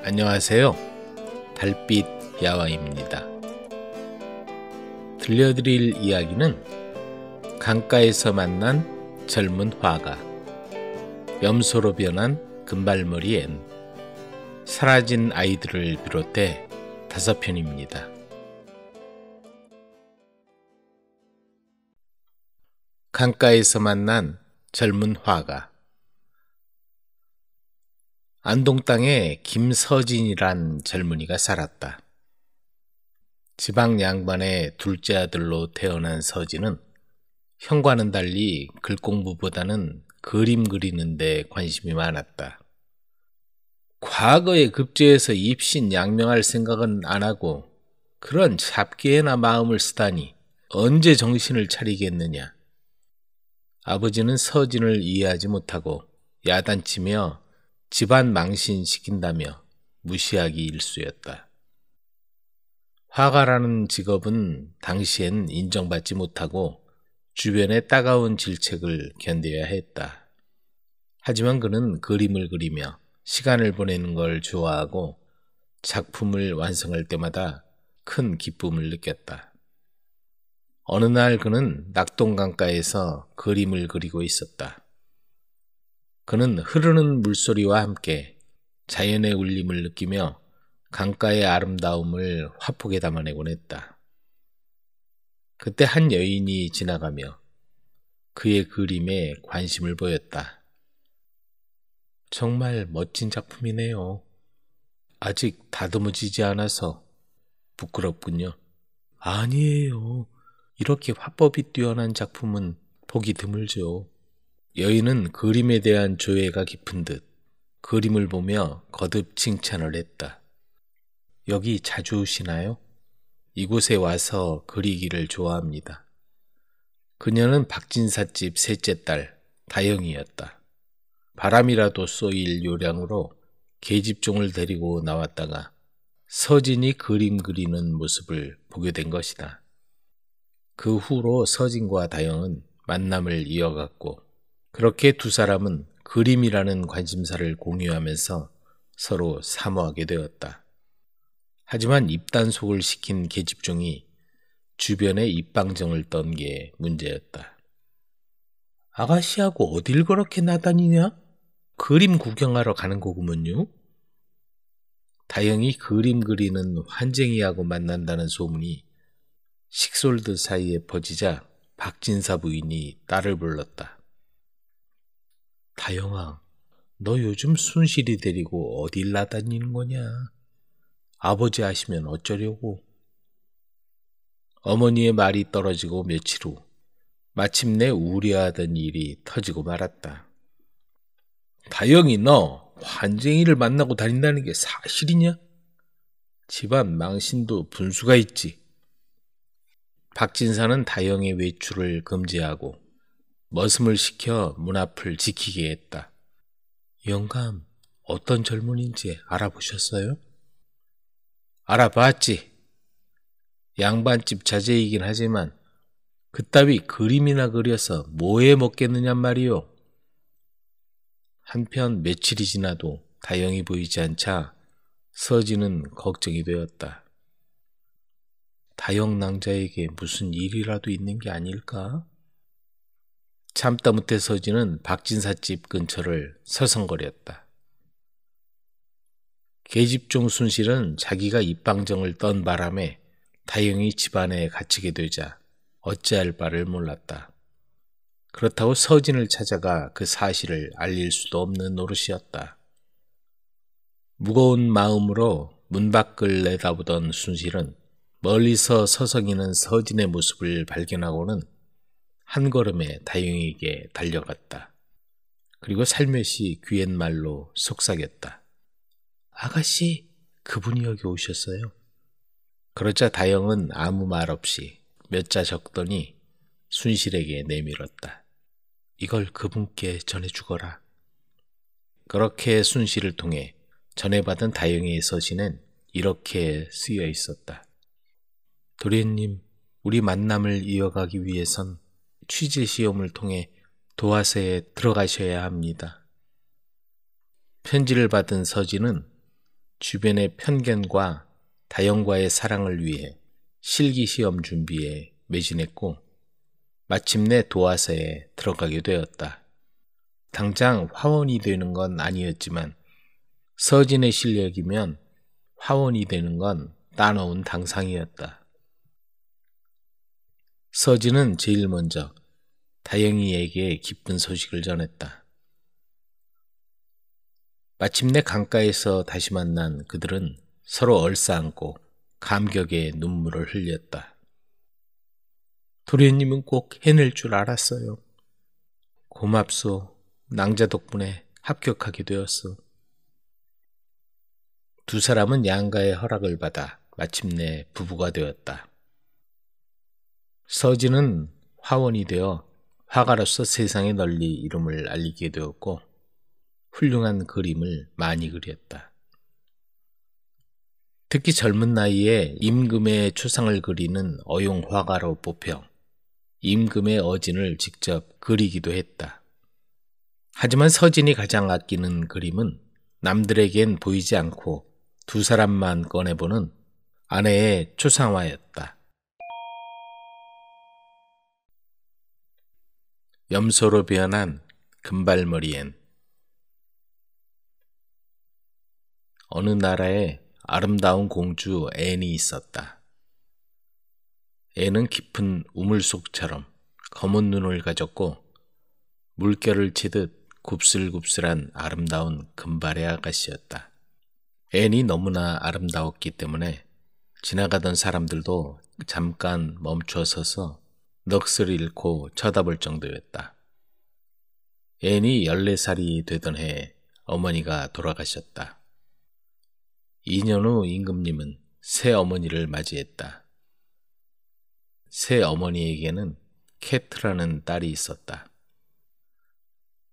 안녕하세요. 달빛 야왕입니다. 들려드릴 이야기는 강가에서 만난 젊은 화가, 염소로 변한 금발머리 앤, 사라진 아이들을 비롯해 다섯 편입니다. 강가에서 만난 젊은 화가 안동 땅에 김서진이란 젊은이가 살았다. 지방 양반의 둘째 아들로 태어난 서진은 형과는 달리 글공부보다는 그림 그리는 데 관심이 많았다. 과거에급제해서 입신 양명할 생각은 안 하고 그런 잡기에나 마음을 쓰다니 언제 정신을 차리겠느냐. 아버지는 서진을 이해하지 못하고 야단치며 집안 망신시킨다며 무시하기 일쑤였다. 화가라는 직업은 당시엔 인정받지 못하고 주변의 따가운 질책을 견뎌야 했다. 하지만 그는 그림을 그리며 시간을 보내는 걸 좋아하고 작품을 완성할 때마다 큰 기쁨을 느꼈다. 어느 날 그는 낙동강가에서 그림을 그리고 있었다. 그는 흐르는 물소리와 함께 자연의 울림을 느끼며 강가의 아름다움을 화폭에 담아내곤 했다. 그때 한 여인이 지나가며 그의 그림에 관심을 보였다. 정말 멋진 작품이네요. 아직 다듬어지지 않아서 부끄럽군요. 아니에요. 이렇게 화법이 뛰어난 작품은 보기 드물죠. 여인은 그림에 대한 조예가 깊은 듯 그림을 보며 거듭 칭찬을 했다. 여기 자주 오시나요? 이곳에 와서 그리기를 좋아합니다. 그녀는 박진사집 셋째 딸 다영이였다. 바람이라도 쏘일 요량으로 계집종을 데리고 나왔다가 서진이 그림 그리는 모습을 보게 된 것이다. 그 후로 서진과 다영은 만남을 이어갔고 그렇게 두 사람은 그림이라는 관심사를 공유하면서 서로 사모하게 되었다. 하지만 입단속을 시킨 계집종이 주변의 입방정을 떤 게 문제였다. 아가씨하고 어딜 그렇게 나다니냐? 그림 구경하러 가는 거구먼요? 다행히 그림 그리는 환쟁이하고 만난다는 소문이 식솔드 사이에 퍼지자 박진사 부인이 딸을 불렀다. 다영아, 너 요즘 순실이 데리고 어딜 나다니는 거냐? 아버지 아시면 어쩌려고? 어머니의 말이 떨어지고 며칠 후 마침내 우려하던 일이 터지고 말았다. 다영이 너 환쟁이를 만나고 다닌다는 게 사실이냐? 집안 망신도 분수가 있지. 박진사는 다영의 외출을 금지하고 머슴을 시켜 문 앞을 지키게 했다. 영감, 어떤 젊은인지 알아보셨어요? 알아봤지. 양반집 자제이긴 하지만 그따위 그림이나 그려서 뭐해 먹겠느냐 말이오. 한편 며칠이 지나도 다영이 보이지 않자 서진은 걱정이 되었다. 다영 낭자에게 무슨 일이라도 있는 게 아닐까? 참다 못해 서진은 박진사 집 근처를 서성거렸다. 계집종 순실은 자기가 입방정을 떤 바람에 다행히 집안에 갇히게 되자 어찌할 바를 몰랐다. 그렇다고 서진을 찾아가 그 사실을 알릴 수도 없는 노릇이었다. 무거운 마음으로 문 밖을 내다보던 순실은 멀리서 서성이는 서진의 모습을 발견하고는 한 걸음에 다행에게 달려갔다. 그리고 살며시 귀엔말로 속삭였다. 아가씨, 그분이 여기 오셨어요. 그러자 다영은 아무 말 없이 몇 자 적더니 순실에게 내밀었다. 이걸 그분께 전해 주거라. 그렇게 순실을 통해 전해받은 다영의 서신은 이렇게 쓰여 있었다. 도련님, 우리 만남을 이어가기 위해선 취재 시험을 통해 도화세에 들어가셔야 합니다. 편지를 받은 서진은 주변의 편견과 다영과의 사랑을 위해 실기 시험 준비에 매진했고 마침내 도화세에 들어가게 되었다. 당장 화원이 되는 건 아니었지만 서진의 실력이면 화원이 되는 건 따놓은 당상이었다. 서진은 제일 먼저 다영이에게 기쁜 소식을 전했다. 마침내 강가에서 다시 만난 그들은 서로 얼싸안고 감격의 눈물을 흘렸다. 도련님은 꼭 해낼 줄 알았어요. 고맙소. 낭자 덕분에 합격하게 되었소. 두 사람은 양가의 허락을 받아 마침내 부부가 되었다. 서진은 화원이 되어 화가로서 세상에 널리 이름을 알리게 되었고 훌륭한 그림을 많이 그렸다. 특히 젊은 나이에 임금의 추상을 그리는 어용 화가로 뽑혀 임금의 어진을 직접 그리기도 했다. 하지만 서진이 가장 아끼는 그림은 남들에겐 보이지 않고 두 사람만 꺼내보는 아내의 추상화였다. 염소로 변한 금발머리엔 어느 나라에 아름다운 공주 앤이 있었다. 앤은 깊은 우물속처럼 검은 눈을 가졌고 물결을 치듯 굽슬굽슬한 아름다운 금발의 아가씨였다. 앤이 너무나 아름다웠기 때문에 지나가던 사람들도 잠깐 멈춰서서 넋을 잃고 쳐다볼 정도였다. 앤이 14살이 되던 해 어머니가 돌아가셨다. 2년 후 임금님은 새 어머니를 맞이했다. 새 어머니에게는 캐트라는 딸이 있었다.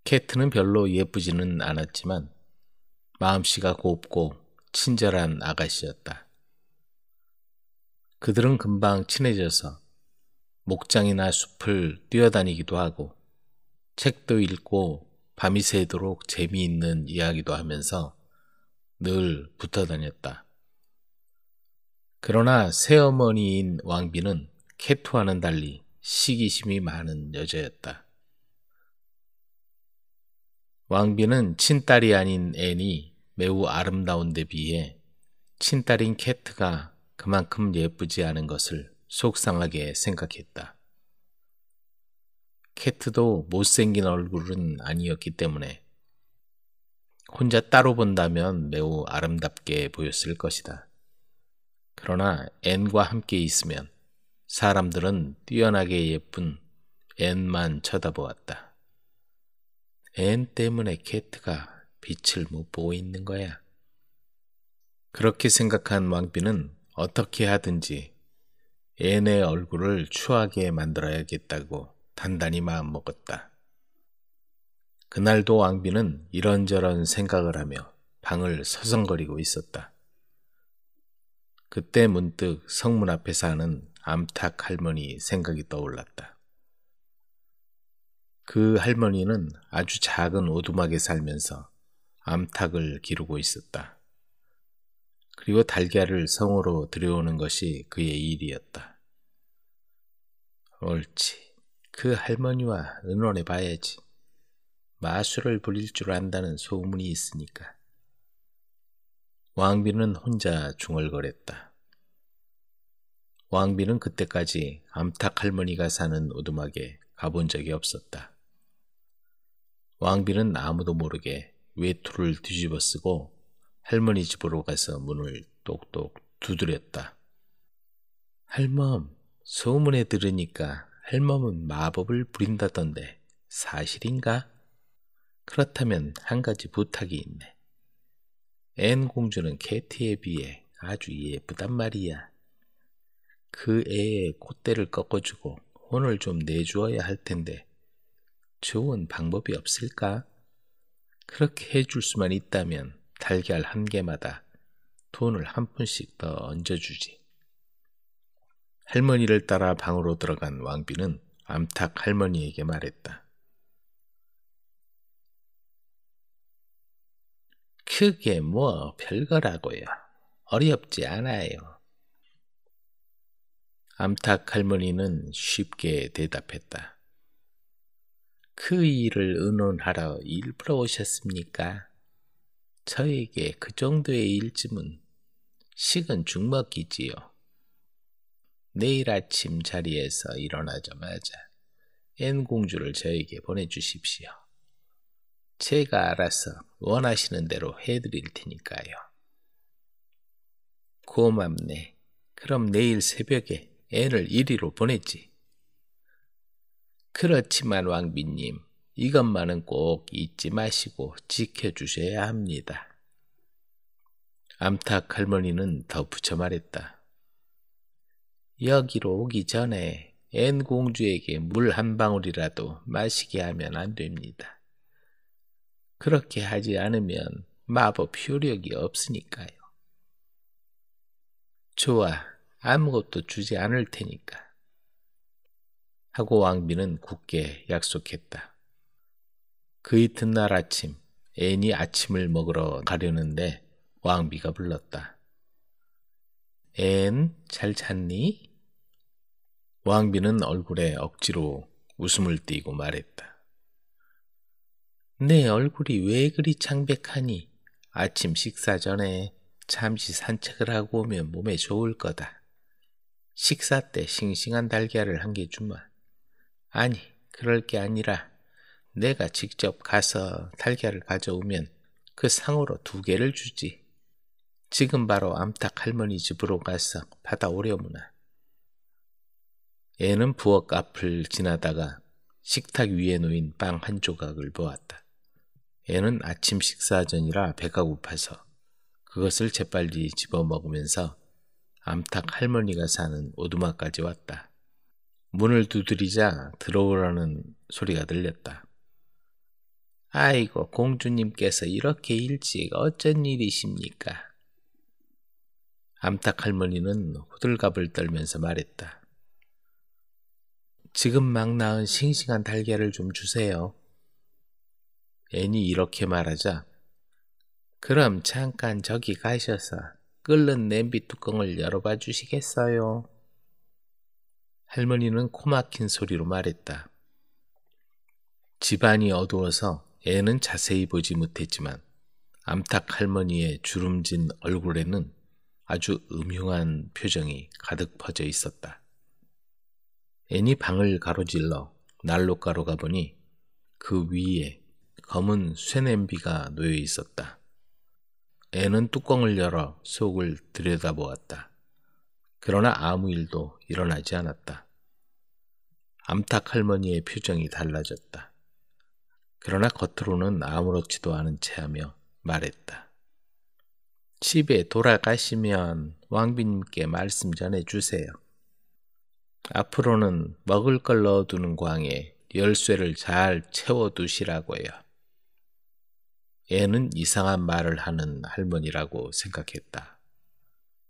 캐트는 별로 예쁘지는 않았지만 마음씨가 곱고 친절한 아가씨였다. 그들은 금방 친해져서 목장이나 숲을 뛰어다니기도 하고 책도 읽고 밤이 새도록 재미있는 이야기도 하면서 늘 붙어 다녔다. 그러나 새어머니인 왕비는 캣투와는 달리 시기심이 많은 여자였다. 왕비는 친딸이 아닌 앤이 매우 아름다운 데 비해 친딸인 캣트가 그만큼 예쁘지 않은 것을 속상하게 생각했다. 캐트도 못생긴 얼굴은 아니었기 때문에 혼자 따로 본다면 매우 아름답게 보였을 것이다. 그러나 앤과 함께 있으면 사람들은 뛰어나게 예쁜 앤만 쳐다보았다. 앤 때문에 캐트가 빛을 못 보고 있는 거야. 그렇게 생각한 왕비는 어떻게 하든지 애네 얼굴을 추하게 만들어야겠다고 단단히 마음먹었다. 그날도 왕비는 이런저런 생각을 하며 방을 서성거리고 있었다. 그때 문득 성문 앞에 사는 암탉 할머니 생각이 떠올랐다. 그 할머니는 아주 작은 오두막에 살면서 암탉을 기르고 있었다. 그리고 달걀을 성으로 들여오는 것이 그의 일이었다. 옳지. 그 할머니와 은논해 봐야지. 마술을 부릴 줄 안다는 소문이 있으니까. 왕비는 혼자 중얼거렸다. 왕비는 그때까지 암탉 할머니가 사는 오두막에 가본 적이 없었다. 왕비는 아무도 모르게 외투를 뒤집어 쓰고 할머니 집으로 가서 문을 똑똑 두드렸다. 할멈, 소문에 들으니까 할멈은 마법을 부린다던데 사실인가? 그렇다면 한 가지 부탁이 있네. 앤 공주는 캐티에 비해 아주 예쁘단 말이야. 그 애의 콧대를 꺾어주고 혼을 좀 내주어야 할 텐데 좋은 방법이 없을까? 그렇게 해줄 수만 있다면 달걀 한 개마다 돈을 한 푼씩 더 얹어주지. 할머니를 따라 방으로 들어간 왕비는 암탉 할머니에게 말했다. 크게 뭐 별거라고요. 어렵지 않아요. 암탉 할머니는 쉽게 대답했다. 그 일을 의논하러 일부러 오셨습니까? 저에게 그 정도의 일쯤은 식은 죽먹이지요 내일 아침 자리에서 일어나자마자 엔 공주를 저에게 보내주십시오. 제가 알아서 원하시는 대로 해드릴 테니까요. 고맙네. 그럼 내일 새벽에 앤을 이리로 보내지. 그렇지만 왕비님, 이것만은 꼭 잊지 마시고 지켜주셔야 합니다. 암탉 할머니는 덧붙여 말했다. 여기로 오기 전에 앤 공주에게 물 한 방울이라도 마시게 하면 안 됩니다. 그렇게 하지 않으면 마법 효력이 없으니까요. 좋아, 아무것도 주지 않을 테니까. 하고 왕비는 굳게 약속했다. 그 이튿날 아침 앤이 아침을 먹으러 가려는데 왕비가 불렀다. 앤, 잘 잤니? 왕비는 얼굴에 억지로 웃음을 띠고 말했다. 내 얼굴이 왜 그리 창백하니? 아침 식사 전에 잠시 산책을 하고 오면 몸에 좋을 거다. 식사 때 싱싱한 달걀을 한 개 주마. 아니, 그럴 게 아니라 내가 직접 가서 달걀을 가져오면 그 상으로 두 개를 주지. 지금 바로 암탉 할머니 집으로 가서 받아오려무나. 애는 부엌 앞을 지나다가 식탁 위에 놓인 빵 한 조각을 보았다. 애는 아침 식사 전이라 배가 고파서 그것을 재빨리 집어 먹으면서 암탉 할머니가 사는 오두막까지 왔다. 문을 두드리자 들어오라는 소리가 들렸다. 아이고, 공주님께서 이렇게 일찍 어쩐 일이십니까? 암탉 할머니는 호들갑을 떨면서 말했다. 지금 막 나은 싱싱한 달걀을 좀 주세요. 애니 이렇게 말하자. 그럼 잠깐 저기 가셔서 끓는 냄비 뚜껑을 열어봐 주시겠어요? 할머니는 코막힌 소리로 말했다. 집안이 어두워서 애는 자세히 보지 못했지만 암탉 할머니의 주름진 얼굴에는 아주 음흉한 표정이 가득 퍼져 있었다. 애니 방을 가로질러 난로가로 가보니 그 위에 검은 쇠냄비가 놓여 있었다. 애는 뚜껑을 열어 속을 들여다보았다. 그러나 아무 일도 일어나지 않았다. 암탉 할머니의 표정이 달라졌다. 그러나 겉으로는 아무렇지도 않은 채하며 말했다. 집에 돌아가시면 왕비님께 말씀 전해 주세요. 앞으로는 먹을 걸 넣어두는 광에 열쇠를 잘 채워두시라고요. 애는 이상한 말을 하는 할머니라고 생각했다.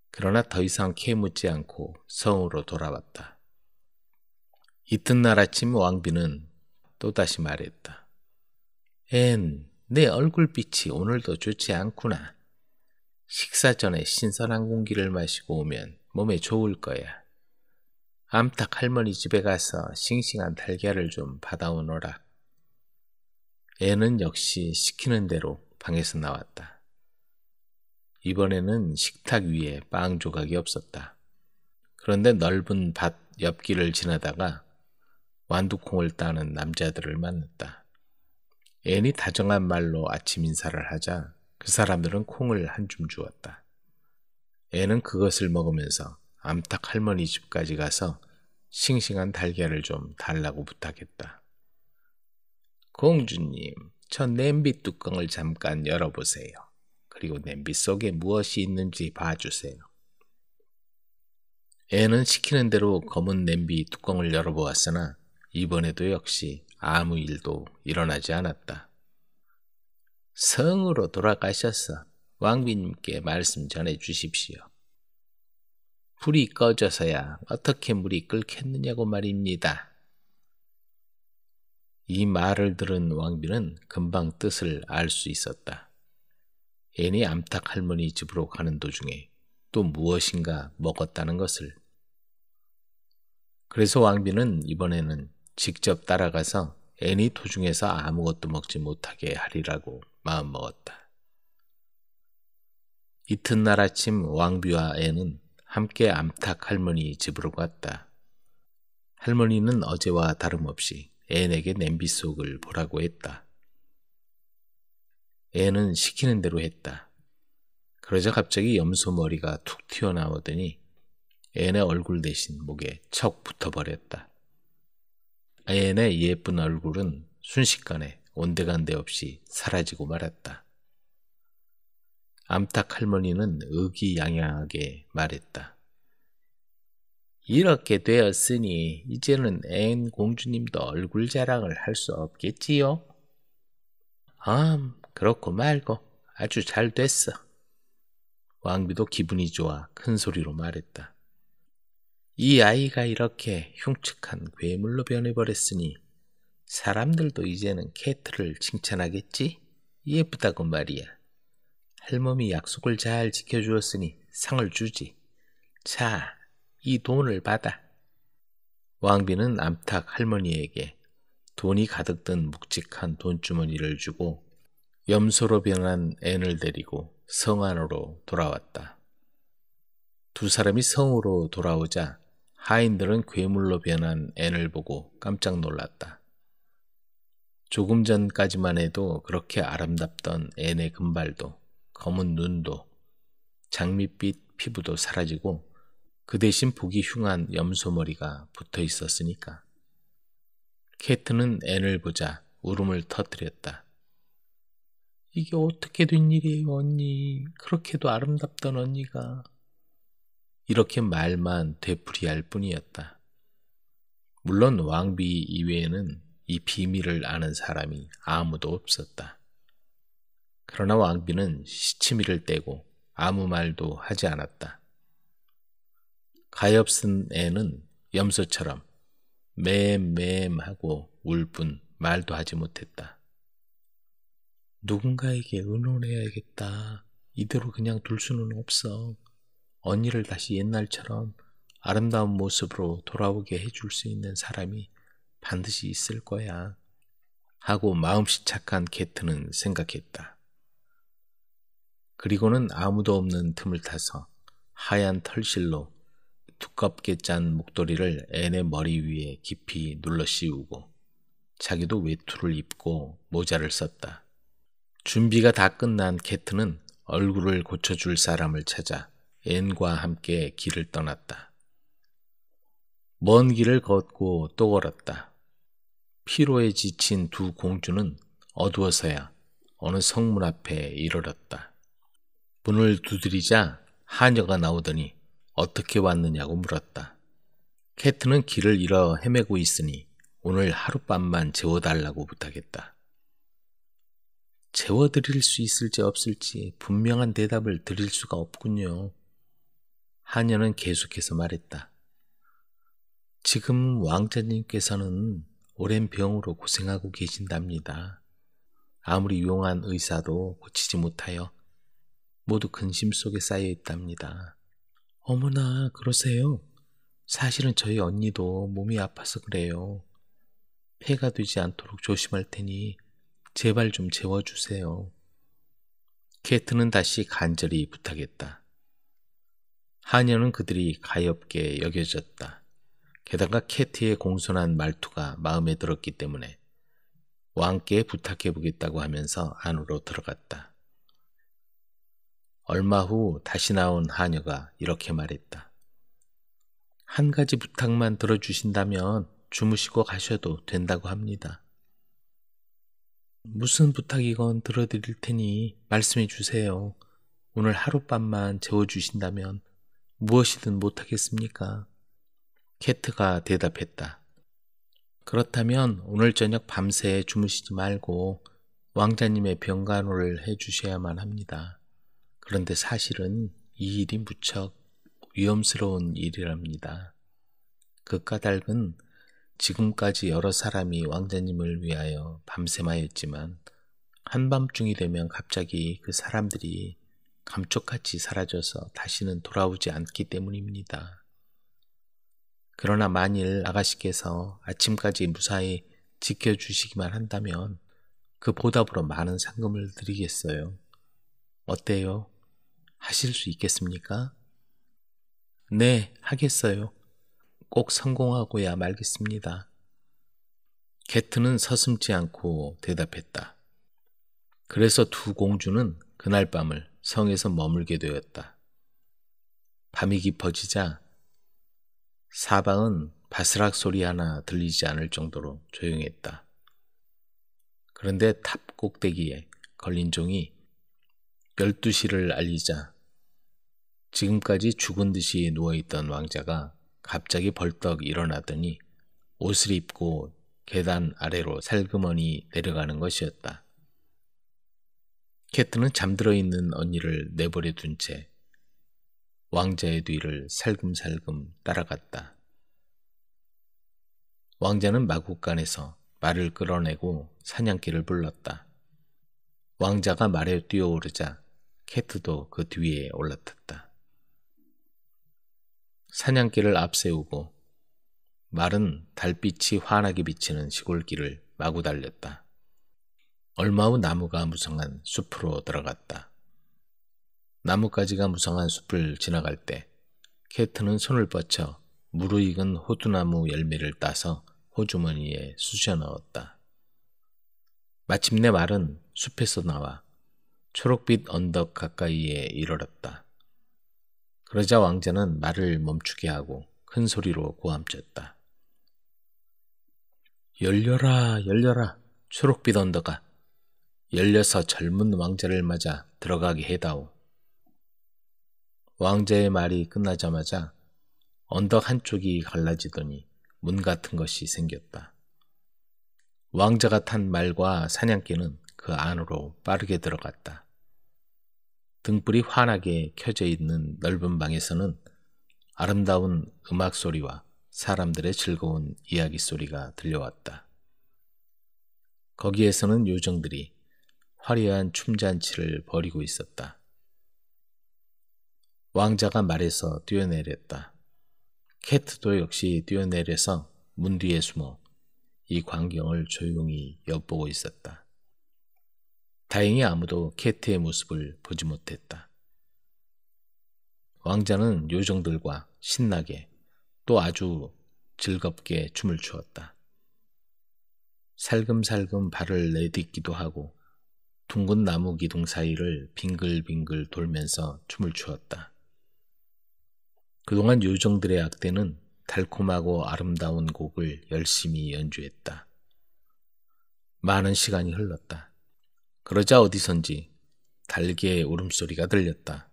그러나 더 이상 캐묻지 않고 성으로 돌아왔다. 이튿날 아침 왕비는 또다시 말했다. 앤, 내 얼굴빛이 오늘도 좋지 않구나. 식사 전에 신선한 공기를 마시고 오면 몸에 좋을 거야. 암탉 할머니 집에 가서 싱싱한 달걀을 좀 받아오너라. 애는 역시 시키는 대로 방에서 나왔다. 이번에는 식탁 위에 빵 조각이 없었다. 그런데 넓은 밭 옆길을 지나다가 완두콩을 따는 남자들을 만났다. 앤이 다정한 말로 아침 인사를 하자 그 사람들은 콩을 한 줌 주었다. 앤은 그것을 먹으면서 암탉 할머니 집까지 가서 싱싱한 달걀을 좀 달라고 부탁했다. 공주님, 저 냄비 뚜껑을 잠깐 열어보세요. 그리고 냄비 속에 무엇이 있는지 봐주세요. 애는 시키는 대로 검은 냄비 뚜껑을 열어보았으나 이번에도 역시 아무 일도 일어나지 않았다. 성으로 돌아가셔서 왕비님께 말씀 전해 주십시오. 불이 꺼져서야 어떻게 물이 끓겠느냐고 말입니다. 이 말을 들은 왕비는 금방 뜻을 알 수 있었다. 애니 암탉 할머니 집으로 가는 도중에 또 무엇인가 먹었다는 것을. 그래서 왕비는 이번에는 직접 따라가서 애니 도중에서 아무것도 먹지 못하게 하리라고 마음먹었다. 이튿날 아침 왕비와 애는 함께 암탉 할머니 집으로 갔다. 할머니는 어제와 다름없이 애에게 냄비 속을 보라고 했다. 애는 시키는 대로 했다. 그러자 갑자기 염소 머리가 툭 튀어나오더니 애네 얼굴 대신 목에 척 붙어버렸다. 앤의 예쁜 얼굴은 순식간에 온데간데 없이 사라지고 말았다. 암탉 할머니는 의기양양하게 말했다. 이렇게 되었으니 이제는 앤 공주님도 얼굴 자랑을 할 수 없겠지요? 아, 그렇고 말고 아주 잘 됐어. 왕비도 기분이 좋아 큰 소리로 말했다. 이 아이가 이렇게 흉측한 괴물로 변해버렸으니 사람들도 이제는 캐트를 칭찬하겠지? 예쁘다고 말이야. 할멈이 약속을 잘 지켜주었으니 상을 주지. 자, 이 돈을 받아. 왕비는 암탉 할머니에게 돈이 가득 든 묵직한 돈주머니를 주고 염소로 변한 앤을 데리고 성 안으로 돌아왔다. 두 사람이 성으로 돌아오자 하인들은 괴물로 변한 앤을 보고 깜짝 놀랐다. 조금 전까지만 해도 그렇게 아름답던 앤의 금발도 검은 눈도 장밋빛 피부도 사라지고 그 대신 보기 흉한 염소머리가 붙어 있었으니까. 케트는 앤을 보자 울음을 터뜨렸다. 이게 어떻게 된 일이에요, 언니? 그렇게도 아름답던 언니가. 이렇게 말만 되풀이할 뿐이었다. 물론 왕비 이외에는 이 비밀을 아는 사람이 아무도 없었다. 그러나 왕비는 시치미를 떼고 아무 말도 하지 않았다. 가엾은 애는 염소처럼 맴맴하고 울 뿐 말도 하지 못했다. 누군가에게 의논해야겠다. 이대로 그냥 둘 수는 없어. 언니를 다시 옛날처럼 아름다운 모습으로 돌아오게 해줄 수 있는 사람이 반드시 있을 거야. 하고 마음씨 착한 게트는 생각했다. 그리고는 아무도 없는 틈을 타서 하얀 털실로 두껍게 짠 목도리를 앤의 머리 위에 깊이 눌러 씌우고 자기도 외투를 입고 모자를 썼다. 준비가 다 끝난 게트는 얼굴을 고쳐줄 사람을 찾아 앤과 함께 길을 떠났다. 먼 길을 걷고 또 걸었다. 피로에 지친 두 공주는 어두워서야 어느 성문 앞에 이르렀다. 문을 두드리자 하녀가 나오더니 어떻게 왔느냐고 물었다. 캐트는 길을 잃어 헤매고 있으니 오늘 하룻밤만 재워달라고 부탁했다. 재워드릴 수 있을지 없을지 분명한 대답을 드릴 수가 없군요. 하녀는 계속해서 말했다. 지금 왕자님께서는 오랜 병으로 고생하고 계신답니다. 아무리 용한 의사도 고치지 못하여 모두 근심 속에 쌓여 있답니다. 어머나, 그러세요? 사실은 저희 언니도 몸이 아파서 그래요. 폐가 되지 않도록 조심할 테니 제발 좀 재워주세요. 케트는 다시 간절히 부탁했다. 하녀는 그들이 가엽게 여겨졌다. 게다가 캐티의 공손한 말투가 마음에 들었기 때문에 왕께 부탁해 보겠다고 하면서 안으로 들어갔다. 얼마 후 다시 나온 하녀가 이렇게 말했다. 한 가지 부탁만 들어주신다면 주무시고 가셔도 된다고 합니다. 무슨 부탁이건 들어드릴 테니 말씀해 주세요. 오늘 하룻밤만 재워주신다면 무엇이든 못하겠습니까? 캐트가 대답했다. 그렇다면 오늘 저녁 밤새 주무시지 말고 왕자님의 병간호를 해주셔야만 합니다. 그런데 사실은 이 일이 무척 위험스러운 일이랍니다. 그 까닭은 지금까지 여러 사람이 왕자님을 위하여 밤샘하였지만 한밤중이 되면 갑자기 그 사람들이 감쪽같이 사라져서 다시는 돌아오지 않기 때문입니다. 그러나 만일 아가씨께서 아침까지 무사히 지켜주시기만 한다면 그 보답으로 많은 상금을 드리겠어요. 어때요? 하실 수 있겠습니까? 네, 하겠어요. 꼭 성공하고야 말겠습니다. 게트는 서슴지 않고 대답했다. 그래서 두 공주는 그날 밤을 성에서 머물게 되었다. 밤이 깊어지자 사방은 바스락 소리 하나 들리지 않을 정도로 조용했다. 그런데 탑 꼭대기에 걸린 종이 12시를 알리자 지금까지 죽은 듯이 누워있던 왕자가 갑자기 벌떡 일어나더니 옷을 입고 계단 아래로 살그머니 내려가는 것이었다. 케트는 잠들어 있는 언니를 내버려 둔 채 왕자의 뒤를 살금살금 따라갔다. 왕자는 마구간에서 말을 끌어내고 사냥개를 불렀다. 왕자가 말에 뛰어오르자 캐트도 그 뒤에 올라탔다. 사냥개를 앞세우고 말은 달빛이 환하게 비치는 시골길을 마구 달렸다. 얼마 후 나무가 무성한 숲으로 들어갔다. 나뭇가지가 무성한 숲을 지나갈 때 케트는 손을 뻗쳐 무르익은 호두나무 열매를 따서 호주머니에 쑤셔 넣었다. 마침내 말은 숲에서 나와 초록빛 언덕 가까이에 이르렀다. 그러자 왕자는 말을 멈추게 하고 큰 소리로 고함쳤다. 열려라, 열려라, 초록빛 언덕아. 열려서 젊은 왕자를 맞아 들어가게 해다오. 왕자의 말이 끝나자마자 언덕 한쪽이 갈라지더니 문 같은 것이 생겼다. 왕자가 탄 말과 사냥개는 그 안으로 빠르게 들어갔다. 등불이 환하게 켜져 있는 넓은 방에서는 아름다운 음악 소리와 사람들의 즐거운 이야기 소리가 들려왔다. 거기에서는 요정들이 화려한 춤잔치를 벌이고 있었다. 왕자가 말에서 뛰어내렸다. 캣트도 역시 뛰어내려서 문 뒤에 숨어 이 광경을 조용히 엿보고 있었다. 다행히 아무도 캣트의 모습을 보지 못했다. 왕자는 요정들과 신나게 또 아주 즐겁게 춤을 추었다. 살금살금 발을 내딛기도 하고 둥근 나무 기둥 사이를 빙글빙글 돌면서 춤을 추었다. 그동안 요정들의 악대는 달콤하고 아름다운 곡을 열심히 연주했다. 많은 시간이 흘렀다. 그러자 어디선지 달개의 울음소리가 들렸다.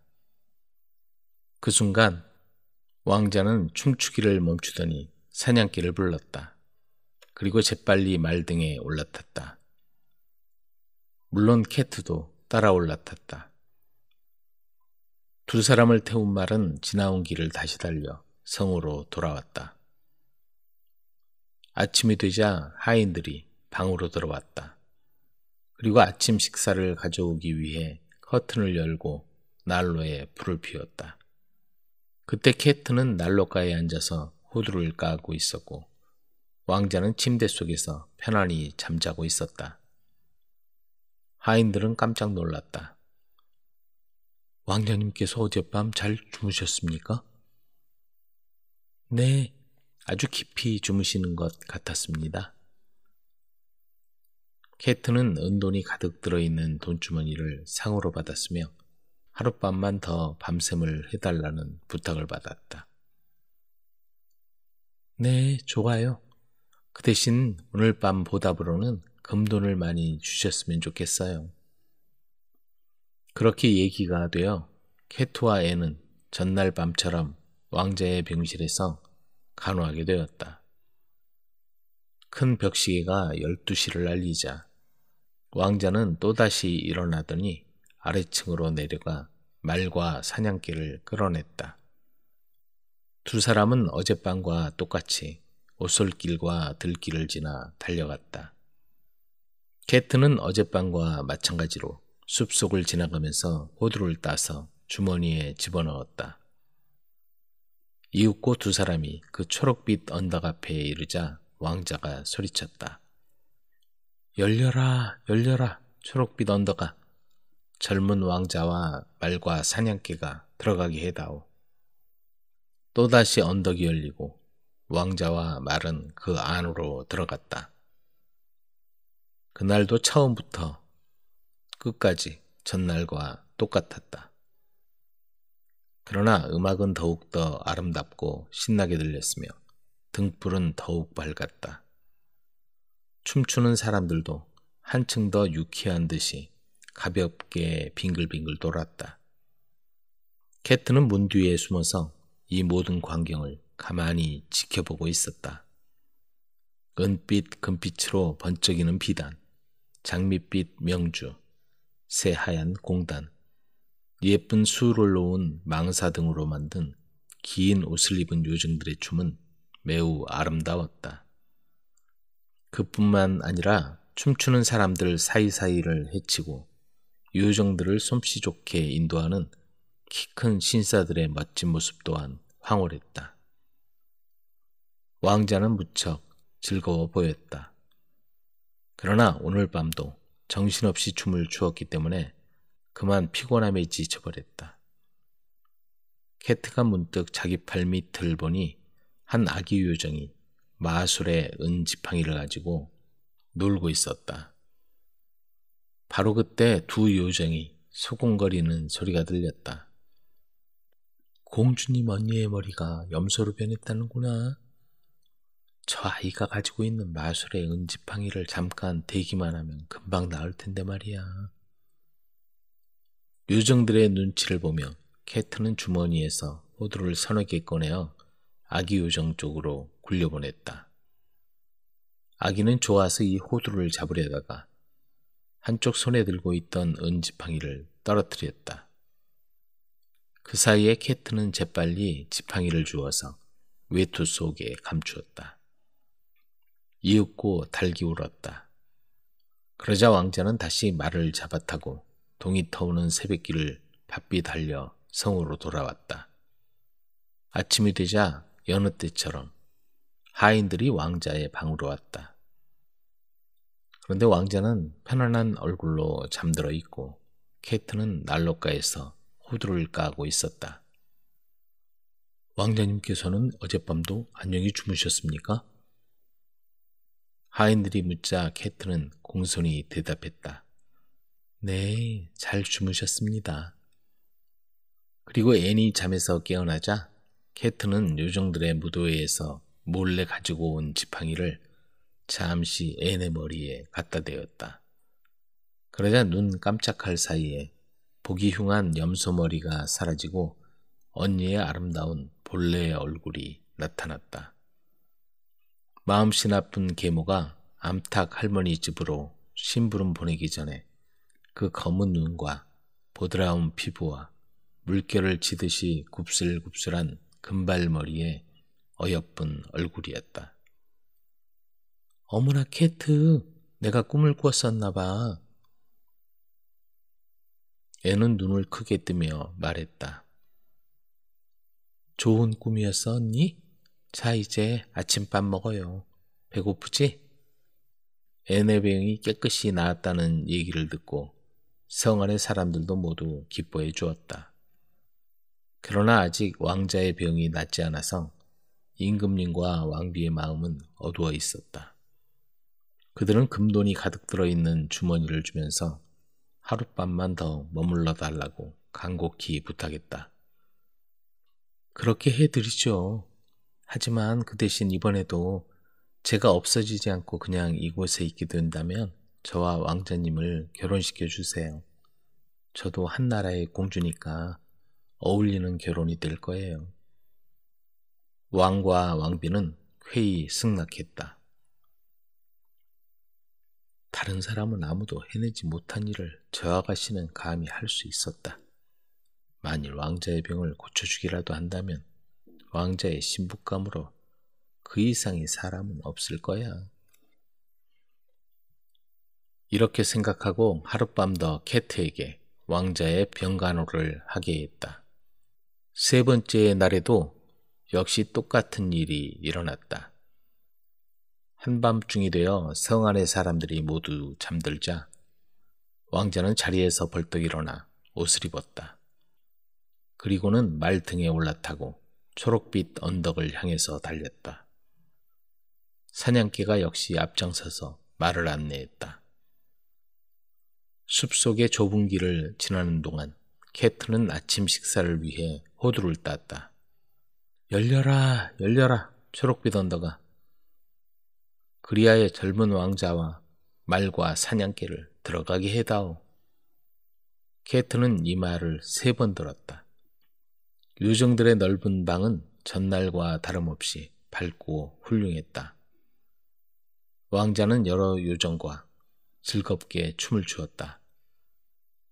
그 순간 왕자는 춤추기를 멈추더니 사냥개를 불렀다. 그리고 재빨리 말등에 올라탔다. 물론 캐트도 따라 올라탔다. 두 사람을 태운 말은 지나온 길을 다시 달려 성으로 돌아왔다. 아침이 되자 하인들이 방으로 들어왔다. 그리고 아침 식사를 가져오기 위해 커튼을 열고 난로에 불을 피웠다. 그때 캐트는 난로가에 앉아서 호두를 까고 있었고 왕자는 침대 속에서 편안히 잠자고 있었다. 하인들은 깜짝 놀랐다. 왕자님께서 어젯밤 잘 주무셨습니까? 네, 아주 깊이 주무시는 것 같았습니다. 캐트는 은돈이 가득 들어있는 돈주머니를 상으로 받았으며 하룻밤만 더 밤샘을 해달라는 부탁을 받았다. 네, 좋아요. 그 대신 오늘 밤 보답으로는 금돈을 많이 주셨으면 좋겠어요. 그렇게 얘기가 되어 케토와 애는 전날 밤처럼 왕자의 병실에서 간호하게 되었다. 큰 벽시계가 12시를 알리자 왕자는 또다시 일어나더니 아래층으로 내려가 말과 사냥개를 끌어냈다. 두 사람은 어젯밤과 똑같이 오솔길과 들길을 지나 달려갔다. 개트는 어젯밤과 마찬가지로 숲속을 지나가면서 호두를 따서 주머니에 집어넣었다. 이윽고 두 사람이 그 초록빛 언덕 앞에 이르자 왕자가 소리쳤다. 열려라, 열려라, 초록빛 언덕아. 젊은 왕자와 말과 사냥개가 들어가게 해다오. 또다시 언덕이 열리고 왕자와 말은 그 안으로 들어갔다. 그날도 처음부터 끝까지 전날과 똑같았다. 그러나 음악은 더욱더 아름답고 신나게 들렸으며 등불은 더욱 밝았다. 춤추는 사람들도 한층 더 유쾌한 듯이 가볍게 빙글빙글 돌았다. 캐트는 문 뒤에 숨어서 이 모든 광경을 가만히 지켜보고 있었다. 은빛 금빛으로 번쩍이는 비단, 장밋빛 명주, 새하얀 공단, 예쁜 수를 놓은 망사 등으로 만든 긴 옷을 입은 요정들의 춤은 매우 아름다웠다. 그뿐만 아니라 춤추는 사람들 사이사이를 헤치고 요정들을 솜씨 좋게 인도하는 키 큰 신사들의 멋진 모습 또한 황홀했다. 왕자는 무척 즐거워 보였다. 그러나 오늘 밤도 정신없이 춤을 추었기 때문에 그만 피곤함에 지쳐버렸다. 캐트가 문득 자기 팔 밑을 보니 한 아기 요정이 마술의 은지팡이를 가지고 놀고 있었다. 바로 그때 두 요정이 소곤거리는 소리가 들렸다. 공주님 언니의 머리가 염소로 변했다는구나. 저 아이가 가지고 있는 마술의 은지팡이를 잠깐 대기만 하면 금방 나을 텐데 말이야. 요정들의 눈치를 보며 캐트는 주머니에서 호두를 서너 개 꺼내어 아기 요정 쪽으로 굴려보냈다. 아기는 좋아서 이 호두를 잡으려다가 한쪽 손에 들고 있던 은지팡이를 떨어뜨렸다. 그 사이에 캐트는 재빨리 지팡이를 주워서 외투 속에 감추었다. 이윽고 달기 울었다. 그러자 왕자는 다시 말을 잡아타고 동이 터오는 새벽길을 바삐 달려 성으로 돌아왔다. 아침이 되자 여느 때처럼 하인들이 왕자의 방으로 왔다. 그런데 왕자는 편안한 얼굴로 잠들어 있고 케이트는 난로가에서 호두를 까고 있었다. 왕자님께서는 어젯밤도 안녕히 주무셨습니까? 하인들이 묻자 캐트는 공손히 대답했다. 네, 잘 주무셨습니다. 그리고 애니 잠에서 깨어나자 캐트는 요정들의 무도회에서 몰래 가지고 온 지팡이를 잠시 애네 머리에 갖다 대었다. 그러자 눈 깜짝할 사이에 보기 흉한 염소머리가 사라지고 언니의 아름다운 본래의 얼굴이 나타났다. 마음씨 나쁜 계모가 암탉 할머니 집으로 심부름 보내기 전에 그 검은 눈과 보드라운 피부와 물결을 치듯이 굽슬굽슬한 금발머리에 어여쁜 얼굴이었다. 어머나 캐트, 내가 꿈을 꾸었었나 봐. 애는 눈을 크게 뜨며 말했다. 좋은 꿈이었었니 자, 이제 아침밥 먹어요. 배고프지? 애네 병이 깨끗이 나았다는 얘기를 듣고 성 안의 사람들도 모두 기뻐해 주었다. 그러나 아직 왕자의 병이 낫지 않아서 임금님과 왕비의 마음은 어두워 있었다. 그들은 금돈이 가득 들어있는 주머니를 주면서 하룻밤만 더 머물러 달라고 간곡히 부탁했다. 그렇게 해드리죠. 하지만 그 대신 이번에도 제가 없어지지 않고 그냥 이곳에 있게 된다면 저와 왕자님을 결혼시켜 주세요. 저도 한 나라의 공주니까 어울리는 결혼이 될 거예요. 왕과 왕비는 회의 승낙했다. 다른 사람은 아무도 해내지 못한 일을 저 아가씨는 감히 할 수 있었다. 만일 왕자의 병을 고쳐주기라도 한다면 왕자의 신부감으로 그 이상의 사람은 없을 거야. 이렇게 생각하고 하룻밤 더 캐트에게 왕자의 병간호를 하게 했다. 세 번째 날에도 역시 똑같은 일이 일어났다. 한밤중이 되어 성 안의 사람들이 모두 잠들자 왕자는 자리에서 벌떡 일어나 옷을 입었다. 그리고는 말 등에 올라타고 초록빛 언덕을 향해서 달렸다. 사냥개가 역시 앞장서서 말을 안내했다. 숲속의 좁은 길을 지나는 동안 캐트는 아침 식사를 위해 호두를 땄다. 열려라, 열려라, 초록빛 언덕아. 그리하여 젊은 왕자와 말과 사냥개를 들어가게 해다오. 캐트는 이 말을 세 번 들었다. 요정들의 넓은 방은 전날과 다름없이 밝고 훌륭했다. 왕자는 여러 요정과 즐겁게 춤을 추었다.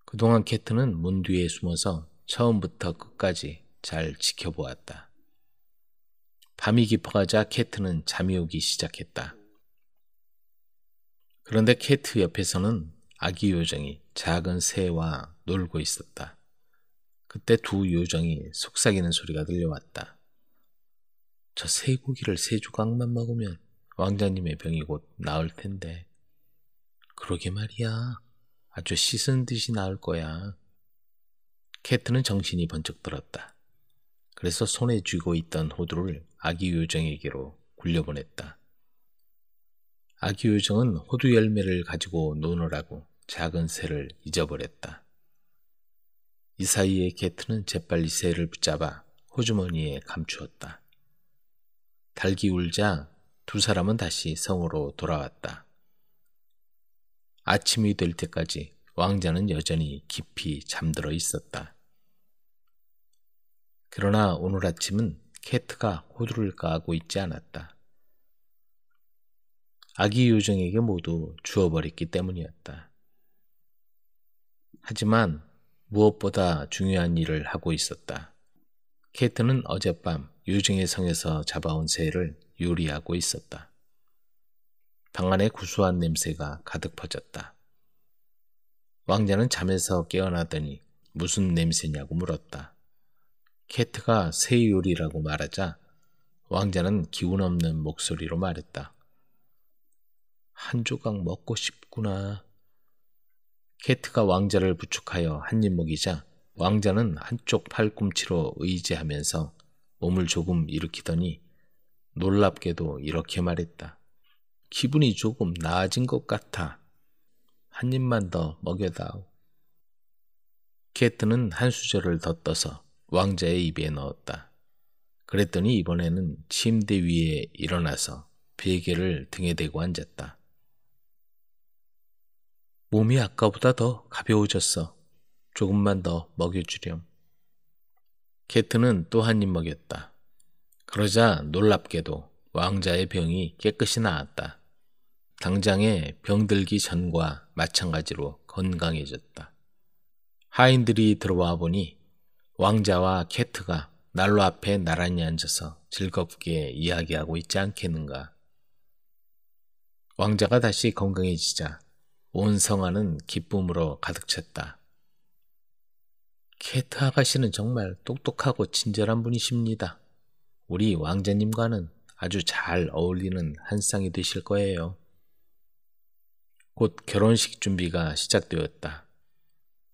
그동안 캐트는 문 뒤에 숨어서 처음부터 끝까지 잘 지켜보았다. 밤이 깊어가자 캐트는 잠이 오기 시작했다. 그런데 캐트 옆에서는 아기 요정이 작은 새와 놀고 있었다. 그때 두 요정이 속삭이는 소리가 들려왔다. 저 새 고기를 세 조각만 먹으면 왕자님의 병이 곧 나을 텐데. 그러게 말이야. 아주 씻은 듯이 나을 거야. 캐트는 정신이 번쩍 들었다. 그래서 손에 쥐고 있던 호두를 아기 요정에게로 굴려보냈다. 아기 요정은 호두 열매를 가지고 노느라고 작은 새를 잊어버렸다. 이 사이에 게트는 재빨리 새를 붙잡아 호주머니에 감추었다. 달기 울자 두 사람은 다시 성으로 돌아왔다. 아침이 될 때까지 왕자는 여전히 깊이 잠들어 있었다. 그러나 오늘 아침은 캐트가 호두를 까고 있지 않았다. 아기 요정에게 모두 주어버렸기 때문이었다. 하지만 무엇보다 중요한 일을 하고 있었다. 케이트는 어젯밤 유증의 성에서 잡아온 새를 요리하고 있었다. 방 안에 구수한 냄새가 가득 퍼졌다. 왕자는 잠에서 깨어나더니 무슨 냄새냐고 물었다. 케트가 새 요리라고 말하자 왕자는 기운 없는 목소리로 말했다. 한 조각 먹고 싶구나. 케트가 왕자를 부축하여 한 입 먹이자 왕자는 한쪽 팔꿈치로 의지하면서 몸을 조금 일으키더니 놀랍게도 이렇게 말했다. 기분이 조금 나아진 것 같아. 한 입만 더 먹여다오. 케트는 한 수저를 더 떠서 왕자의 입에 넣었다. 그랬더니 이번에는 침대 위에 일어나서 베개를 등에 대고 앉았다. 몸이 아까보다 더 가벼워졌어. 조금만 더 먹여주렴. 케트는 또 한 입 먹였다. 그러자 놀랍게도 왕자의 병이 깨끗이 나았다. 당장에 병들기 전과 마찬가지로 건강해졌다. 하인들이 들어와 보니 왕자와 케트가 난로 앞에 나란히 앉아서 즐겁게 이야기하고 있지 않겠는가. 왕자가 다시 건강해지자 온 성안은 기쁨으로 가득 찼다. 케트 아가씨는 정말 똑똑하고 친절한 분이십니다. 우리 왕자님과는 아주 잘 어울리는 한 쌍이 되실 거예요. 곧 결혼식 준비가 시작되었다.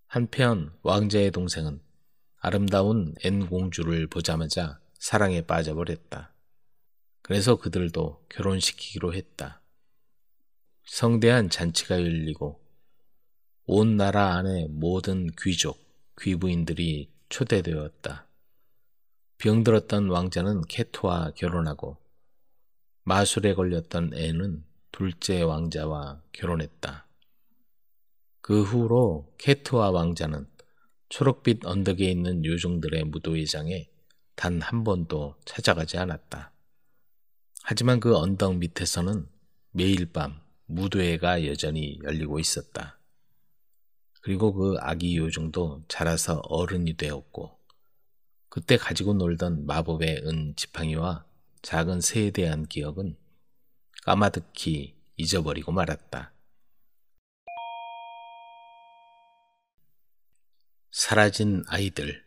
한편 왕자의 동생은 아름다운 엔 공주를 보자마자 사랑에 빠져버렸다. 그래서 그들도 결혼시키기로 했다. 성대한 잔치가 열리고 온 나라 안의 모든 귀족, 귀부인들이 초대되었다. 병들었던 왕자는 케토와 결혼하고 마술에 걸렸던 애는 둘째 왕자와 결혼했다. 그 후로 케토와 왕자는 초록빛 언덕에 있는 요정들의 무도회장에 단 한 번도 찾아가지 않았다. 하지만 그 언덕 밑에서는 매일 밤 무도회가 여전히 열리고 있었다. 그리고 그 아기 요정도 자라서 어른이 되었고 그때 가지고 놀던 마법의 은 지팡이와 작은 새에 대한 기억은 까마득히 잊어버리고 말았다. 사라진 아이들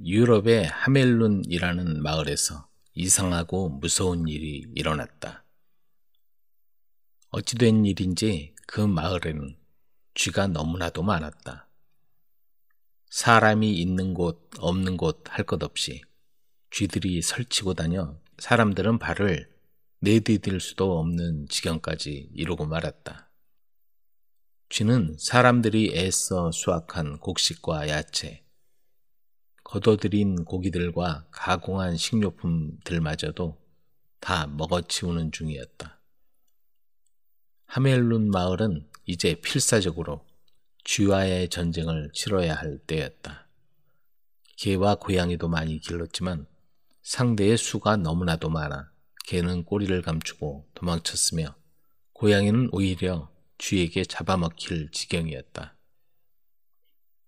유럽의 하멜룬이라는 마을에서 이상하고 무서운 일이 일어났다. 어찌된 일인지 그 마을에는 쥐가 너무나도 많았다. 사람이 있는 곳, 없는 곳 할 것 없이 쥐들이 설치고 다녀 사람들은 발을 내디딜 수도 없는 지경까지 이루고 말았다. 쥐는 사람들이 애써 수확한 곡식과 야채, 걷어들인 고기들과 가공한 식료품들마저도 다 먹어치우는 중이었다. 하멜룬 마을은 이제 필사적으로 쥐와의 전쟁을 치러야 할 때였다. 개와 고양이도 많이 길렀지만 상대의 수가 너무나도 많아 개는 꼬리를 감추고 도망쳤으며 고양이는 오히려 쥐에게 잡아먹힐 지경이었다.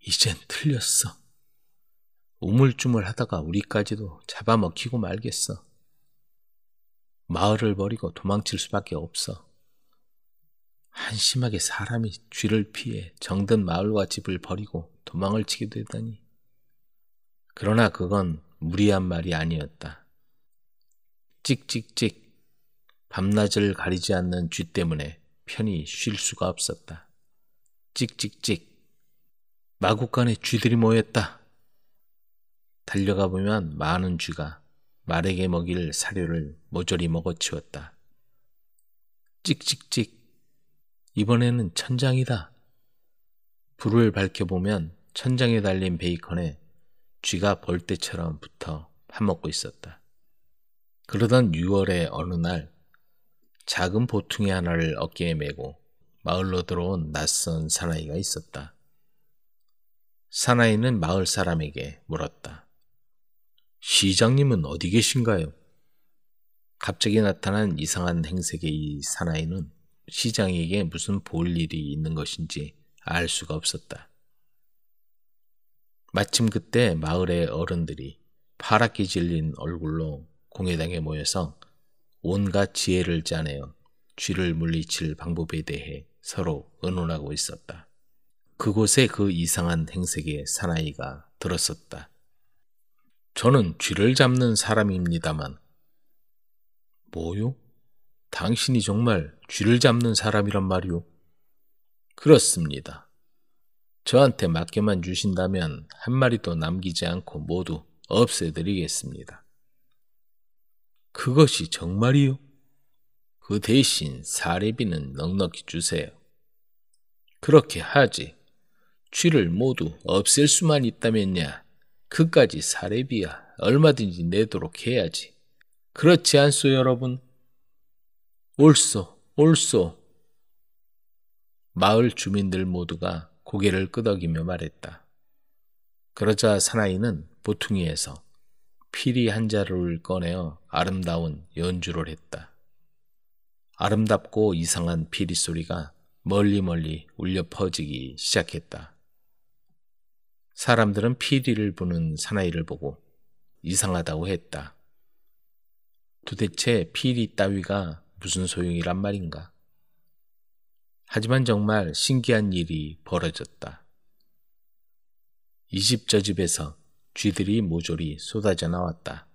이젠 틀렸어. 우물쭈물 하다가 우리까지도 잡아먹히고 말겠어. 마을을 버리고 도망칠 수밖에 없어. 한심하게 사람이 쥐를 피해 정든 마을과 집을 버리고 도망을 치게 되다니. 그러나 그건 무리한 말이 아니었다. 찍찍찍 밤낮을 가리지 않는 쥐 때문에 편히 쉴 수가 없었다. 찍찍찍 마구간에 쥐들이 모였다. 달려가 보면 많은 쥐가 말에게 먹일 사료를 모조리 먹어치웠다. 찍찍찍 이번에는 천장이다. 불을 밝혀보면 천장에 달린 베이컨에 쥐가 벌떼처럼 붙어 파먹고 있었다. 그러던 6월의 어느 날 작은 보퉁이 하나를 어깨에 메고 마을로 들어온 낯선 사나이가 있었다. 사나이는 마을 사람에게 물었다. 시장님은 어디 계신가요? 갑자기 나타난 이상한 행색의 이 사나이는 시장에게 무슨 볼 일이 있는 것인지 알 수가 없었다. 마침 그때 마을의 어른들이 파랗게 질린 얼굴로 공회당에 모여서 온갖 지혜를 짜내어 쥐를 물리칠 방법에 대해 서로 의논하고 있었다. 그곳에 그 이상한 행색의 사나이가 들었었다. 저는 쥐를 잡는 사람입니다만. 뭐요? 당신이 정말 쥐를 잡는 사람이란 말이오? 그렇습니다. 저한테 맡겨만 주신다면 한 마리도 남기지 않고 모두 없애드리겠습니다. 그것이 정말이요? 그 대신 사례비는 넉넉히 주세요. 그렇게 하지. 쥐를 모두 없앨 수만 있다면야 그까지 사례비야 얼마든지 내도록 해야지. 그렇지 않소 여러분? 올소, 올소. 마을 주민들 모두가 고개를 끄덕이며 말했다. 그러자 사나이는 보퉁이에서 피리 한 자루를 꺼내어 아름다운 연주를 했다. 아름답고 이상한 피리 소리가 멀리 멀리 울려 퍼지기 시작했다. 사람들은 피리를 부는 사나이를 보고 이상하다고 했다. 도대체 피리 따위가 무슨 소용이란 말인가. 하지만 정말 신기한 일이 벌어졌다. 이 집 저 집에서 쥐들이 모조리 쏟아져 나왔다.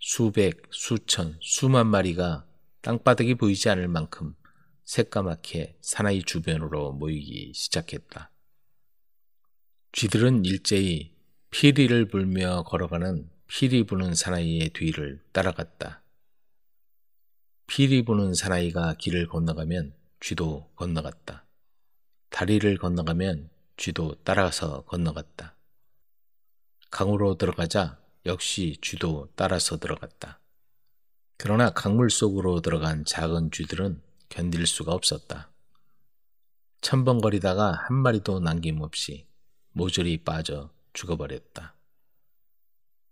수백, 수천, 수만 마리가 땅바닥이 보이지 않을 만큼 새까맣게 사나이 주변으로 모이기 시작했다. 쥐들은 일제히 피리를 불며 걸어가는 피리 부는 사나이의 뒤를 따라갔다. 피리 부는 사나이가 길을 건너가면 쥐도 건너갔다. 다리를 건너가면 쥐도 따라서 건너갔다. 강으로 들어가자 역시 쥐도 따라서 들어갔다. 그러나 강물 속으로 들어간 작은 쥐들은 견딜 수가 없었다. 첨번거리다가한 마리도 남김없이 모조리 빠져 죽어버렸다.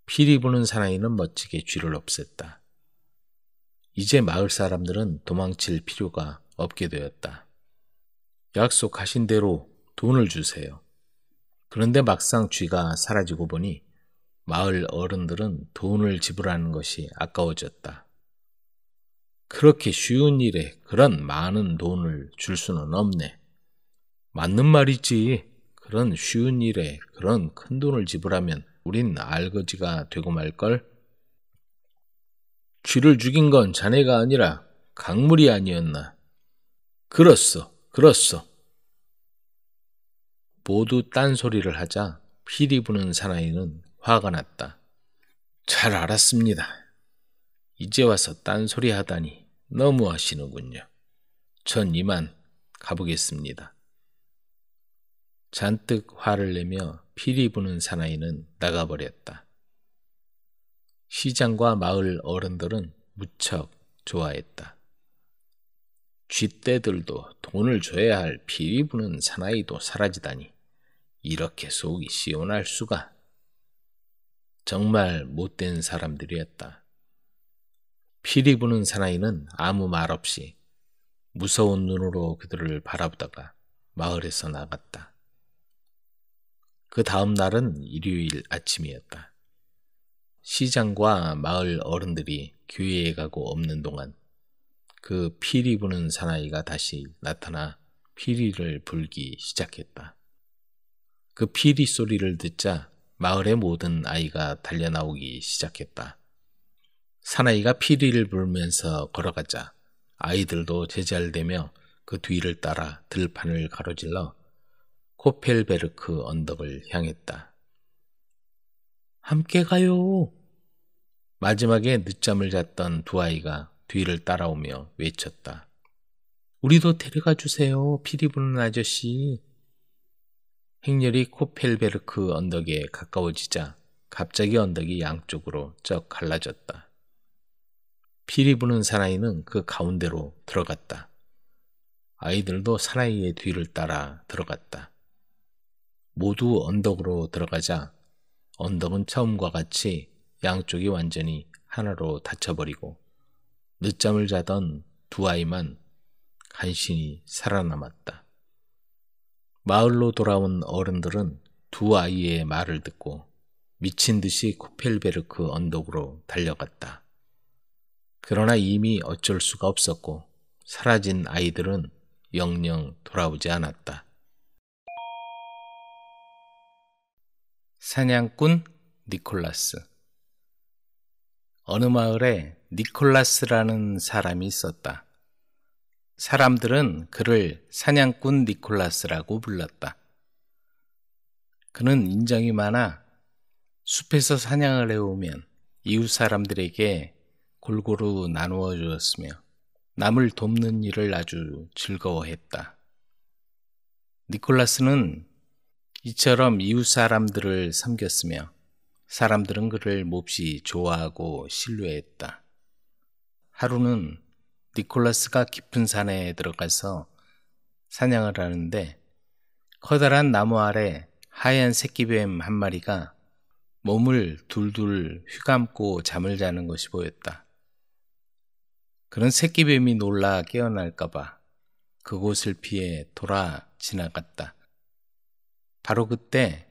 피리 부는 사나이는 멋지게 쥐를 없앴다. 이제 마을 사람들은 도망칠 필요가 없게 되었다. 약속하신 대로 돈을 주세요. 그런데 막상 쥐가 사라지고 보니 마을 어른들은 돈을 지불하는 것이 아까워졌다. 그렇게 쉬운 일에 그런 많은 돈을 줄 수는 없네. 맞는 말이지. 그런 쉬운 일에 그런 큰 돈을 지불하면 우린 알거지가 되고 말걸. 쥐를 죽인 건 자네가 아니라 강물이 아니었나. 그렇소, 그렇소. 모두 딴소리를 하자 피리 부는 사나이는 화가 났다. 잘 알았습니다. 이제 와서 딴소리 하다니 너무 하시는군요. 전 이만 가보겠습니다. 잔뜩 화를 내며 피리 부는 사나이는 나가버렸다. 시장과 마을 어른들은 무척 좋아했다. 쥐떼들도 돈을 줘야 할 비리 부는 사나이도 사라지다니 이렇게 속이 시원할 수가. 정말 못된 사람들이었다. 피리 부는 사나이는 아무 말 없이 무서운 눈으로 그들을 바라보다가 마을에서 나갔다. 그 다음 날은 일요일 아침이었다. 시장과 마을 어른들이 교회에 가고 없는 동안 그 피리 부는 사나이가 다시 나타나 피리를 불기 시작했다. 그 피리 소리를 듣자 마을의 모든 아이가 달려나오기 시작했다. 사나이가 피리를 불면서 걸어가자 아이들도 제잘되며 그 뒤를 따라 들판을 가로질러 코펠베르크 언덕을 향했다. 함께 가요. 마지막에 늦잠을 잤던 두 아이가 뒤를 따라오며 외쳤다. 우리도 데려가 주세요. 피리 부는 아저씨. 행렬이 코펠베르크 언덕에 가까워지자 갑자기 언덕이 양쪽으로 쩍 갈라졌다. 피리 부는 사나이는 그 가운데로 들어갔다. 아이들도 사나이의 뒤를 따라 들어갔다. 모두 언덕으로 들어가자 언덕은 처음과 같이 양쪽이 완전히 하나로 닫혀버리고 늦잠을 자던 두 아이만 간신히 살아남았다. 마을로 돌아온 어른들은 두 아이의 말을 듣고 미친 듯이 코펠베르크 언덕으로 달려갔다. 그러나 이미 어쩔 수가 없었고 사라진 아이들은 영영 돌아오지 않았다. 사냥꾼 니콜라스 어느 마을에 니콜라스라는 사람이 있었다. 사람들은 그를 사냥꾼 니콜라스라고 불렀다. 그는 인정이 많아 숲에서 사냥을 해오면 이웃 사람들에게 골고루 나누어 주었으며 남을 돕는 일을 아주 즐거워했다. 니콜라스는 이처럼 이웃 사람들을 섬겼으며 사람들은 그를 몹시 좋아하고 신뢰했다. 하루는 니콜라스가 깊은 산에 들어가서 사냥을 하는데 커다란 나무 아래 하얀 새끼뱀 한 마리가 몸을 둘둘 휘감고 잠을 자는 것이 보였다. 그런 새끼뱀이 놀라 깨어날까봐 그곳을 피해 돌아 지나갔다. 바로 그때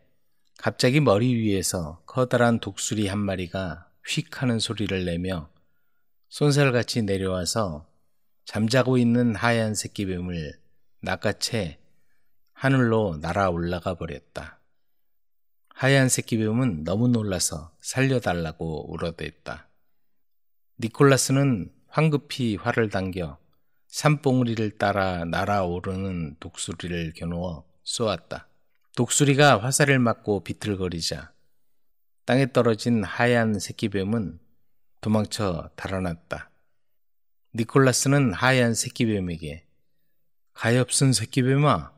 갑자기 머리 위에서 커다란 독수리 한 마리가 휙 하는 소리를 내며 손살같이 내려와서 잠자고 있는 하얀 새끼 뱀을 낚아채 하늘로 날아 올라가 버렸다. 하얀 새끼 뱀은 너무 놀라서 살려달라고 울어댔다. 니콜라스는 황급히 활을 당겨 산봉우리를 따라 날아오르는 독수리를 겨누어 쏘았다. 독수리가 화살을 맞고 비틀거리자 땅에 떨어진 하얀 새끼뱀은 도망쳐 달아났다. 니콜라스는 하얀 새끼뱀에게 가엾은 새끼뱀아,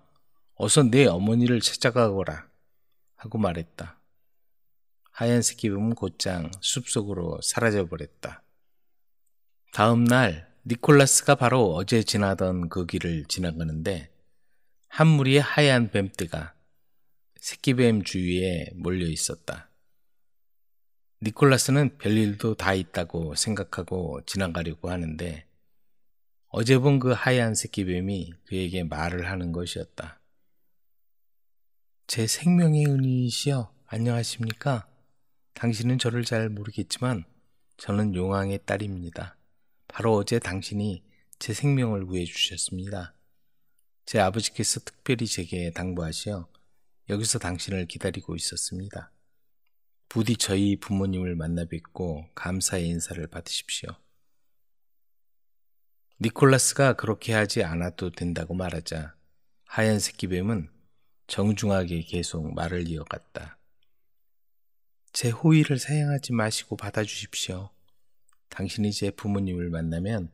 어서 내 어머니를 찾아가거라 하고 말했다. 하얀 새끼뱀은 곧장 숲속으로 사라져버렸다. 다음 날 니콜라스가 바로 어제 지나던 그 길을 지나가는데 한 무리의 하얀 뱀띠가 새끼뱀 주위에 몰려 있었다. 니콜라스는 별일도 다 있다고 생각하고 지나가려고 하는데 어제 본 그 하얀 새끼뱀이 그에게 말을 하는 것이었다. 제 생명의 은인이시여 안녕하십니까? 당신은 저를 잘 모르겠지만 저는 용왕의 딸입니다. 바로 어제 당신이 제 생명을 구해 주셨습니다. 제 아버지께서 특별히 제게 당부하시어 여기서 당신을 기다리고 있었습니다. 부디 저희 부모님을 만나 뵙고 감사의 인사를 받으십시오. 니콜라스가 그렇게 하지 않아도 된다고 말하자 하얀 새끼뱀은 정중하게 계속 말을 이어갔다. 제 호의를 사양하지 마시고 받아주십시오. 당신이 제 부모님을 만나면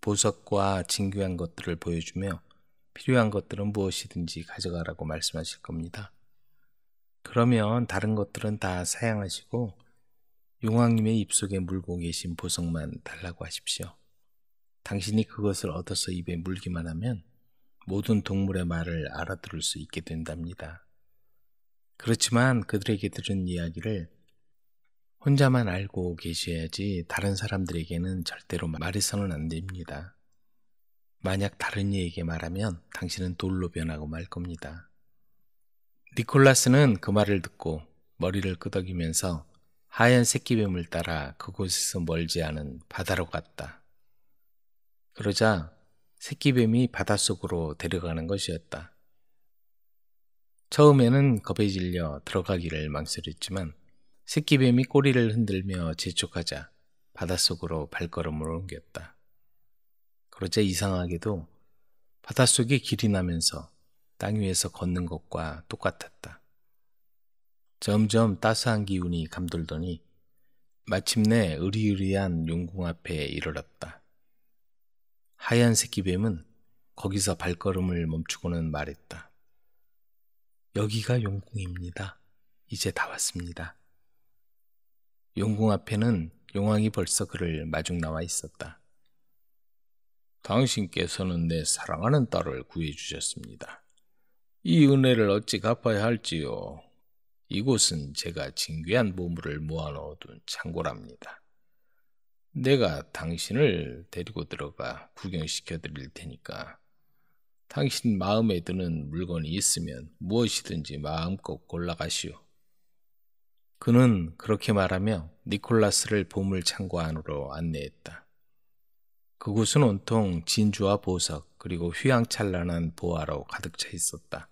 보석과 진귀한 것들을 보여주며 필요한 것들은 무엇이든지 가져가라고 말씀하실 겁니다. 그러면 다른 것들은 다 사양하시고 용왕님의 입속에 물고 계신 보석만 달라고 하십시오. 당신이 그것을 얻어서 입에 물기만 하면 모든 동물의 말을 알아들을 수 있게 된답니다. 그렇지만 그들에게 들은 이야기를 혼자만 알고 계셔야지 다른 사람들에게는 절대로 말해서는 안 됩니다. 만약 다른 이에게 말하면 당신은 돌로 변하고 말 겁니다. 니콜라스는 그 말을 듣고 머리를 끄덕이면서 하얀 새끼뱀을 따라 그곳에서 멀지 않은 바다로 갔다. 그러자 새끼뱀이 바닷속으로 데려가는 것이었다. 처음에는 겁에 질려 들어가기를 망설였지만 새끼뱀이 꼬리를 흔들며 재촉하자 바닷속으로 발걸음을 옮겼다. 그러자 이상하게도 바닷속에 길이 나면서 땅 위에서 걷는 것과 똑같았다. 점점 따스한 기운이 감돌더니 마침내 으리으리한 용궁 앞에 이르렀다. 하얀 새끼뱀은 거기서 발걸음을 멈추고는 말했다. 여기가 용궁입니다. 이제 다 왔습니다. 용궁 앞에는 용왕이 벌써 그를 마중 나와 있었다. 당신께서는 내 사랑하는 딸을 구해 주셨습니다. 이 은혜를 어찌 갚아야 할지요. 이곳은 제가 진귀한 보물을 모아놓은 창고랍니다. 내가 당신을 데리고 들어가 구경시켜 드릴 테니까 당신 마음에 드는 물건이 있으면 무엇이든지 마음껏 골라가시오. 그는 그렇게 말하며 니콜라스를 보물 창고 안으로 안내했다. 그곳은 온통 진주와 보석 그리고 휘황찬란한 보화로 가득 차 있었다.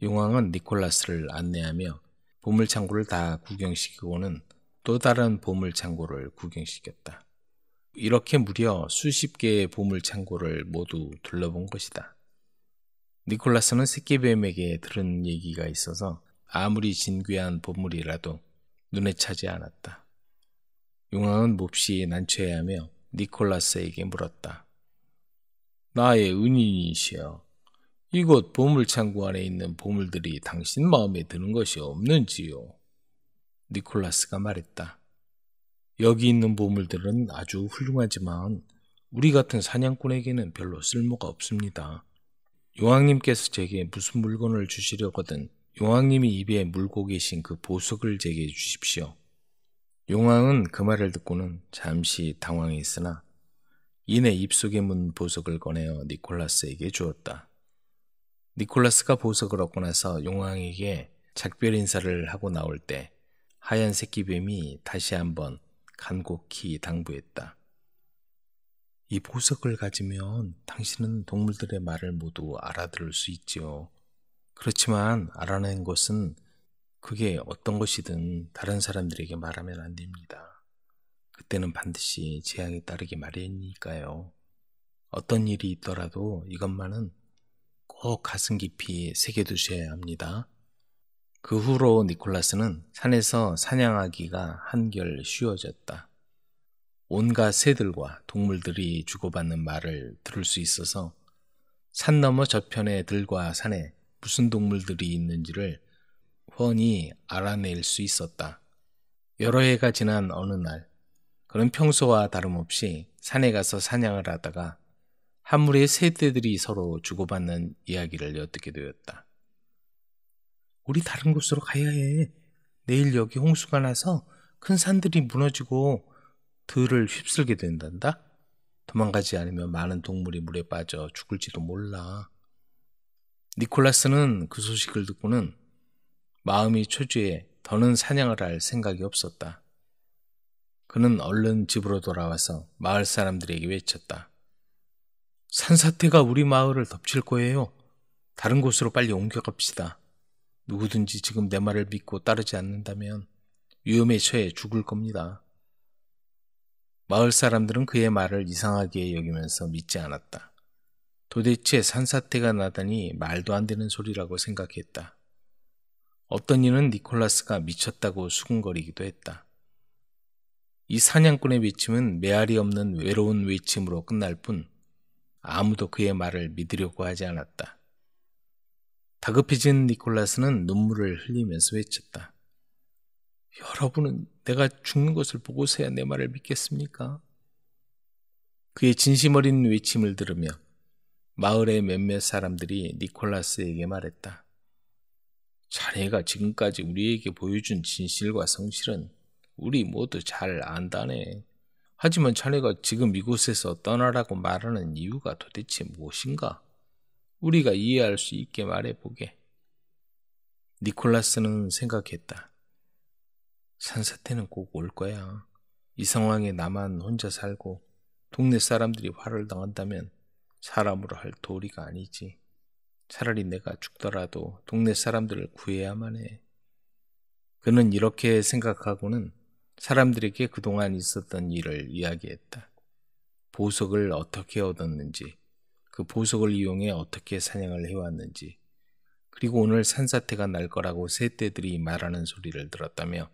용왕은 니콜라스를 안내하며 보물창고를 다 구경시키고는 또 다른 보물창고를 구경시켰다. 이렇게 무려 수십 개의 보물창고를 모두 둘러본 것이다. 니콜라스는 새끼뱀에게 들은 얘기가 있어서 아무리 진귀한 보물이라도 눈에 차지 않았다. 용왕은 몹시 난처해하며 니콜라스에게 물었다. 나의 은인이시여. 이곳 보물창고 안에 있는 보물들이 당신 마음에 드는 것이 없는지요? 니콜라스가 말했다. 여기 있는 보물들은 아주 훌륭하지만 우리 같은 사냥꾼에게는 별로 쓸모가 없습니다. 용왕님께서 제게 무슨 물건을 주시려거든 용왕님이 입에 물고 계신 그 보석을 제게 주십시오. 용왕은 그 말을 듣고는 잠시 당황했으나 이내 입속에문 보석을 꺼내어 니콜라스에게 주었다. 니콜라스가 보석을 얻고 나서 용왕에게 작별 인사를 하고 나올 때 하얀 새끼뱀이 다시 한번 간곡히 당부했다. 이 보석을 가지면 당신은 동물들의 말을 모두 알아들을 수 있지요. 그렇지만 알아낸 것은 그게 어떤 것이든 다른 사람들에게 말하면 안 됩니다. 그때는 반드시 재앙이 따르기 마련이니까요. 어떤 일이 있더라도 이것만은 꼭 가슴 깊이 새겨두셔야 합니다. 그 후로 니콜라스는 산에서 사냥하기가 한결 쉬워졌다. 온갖 새들과 동물들이 주고받는 말을 들을 수 있어서 산 너머 저편의 들과 산에 무슨 동물들이 있는지를 훤히 알아낼 수 있었다. 여러 해가 지난 어느 날, 그는 평소와 다름없이 산에 가서 사냥을 하다가 한무리의 새떼들이 서로 주고받는 이야기를 엿듣게 되었다. 우리 다른 곳으로 가야 해. 내일 여기 홍수가 나서 큰 산들이 무너지고 들을 휩쓸게 된단다. 도망가지 않으면 많은 동물이 물에 빠져 죽을지도 몰라. 니콜라스는 그 소식을 듣고는 마음이 초조해 더는 사냥을 할 생각이 없었다. 그는 얼른 집으로 돌아와서 마을 사람들에게 외쳤다. 산사태가 우리 마을을 덮칠 거예요. 다른 곳으로 빨리 옮겨갑시다. 누구든지 지금 내 말을 믿고 따르지 않는다면 위험에 처해 죽을 겁니다. 마을 사람들은 그의 말을 이상하게 여기면서 믿지 않았다. 도대체 산사태가 나다니 말도 안 되는 소리라고 생각했다. 어떤 이는 니콜라스가 미쳤다고 수군거리기도 했다. 이 사냥꾼의 외침은 메아리 없는 외로운 외침으로 끝날 뿐 아무도 그의 말을 믿으려고 하지 않았다. 다급해진 니콜라스는 눈물을 흘리면서 외쳤다. 여러분은 내가 죽는 것을 보고서야 내 말을 믿겠습니까? 그의 진심 어린 외침을 들으며 마을의 몇몇 사람들이 니콜라스에게 말했다. 자네가 지금까지 우리에게 보여준 진실과 성실은 우리 모두 잘 안다네. 하지만 자네가 지금 이곳에서 떠나라고 말하는 이유가 도대체 무엇인가? 우리가 이해할 수 있게 말해보게. 니콜라스는 생각했다. 산사태는 꼭 올 거야. 이 상황에 나만 혼자 살고 동네 사람들이 화를 당한다면 사람으로 할 도리가 아니지. 차라리 내가 죽더라도 동네 사람들을 구해야만 해. 그는 이렇게 생각하고는 사람들에게 그동안 있었던 일을 이야기했다. 보석을 어떻게 얻었는지, 그 보석을 이용해 어떻게 사냥을 해왔는지, 그리고 오늘 산사태가 날 거라고 새떼들이 말하는 소리를 들었다며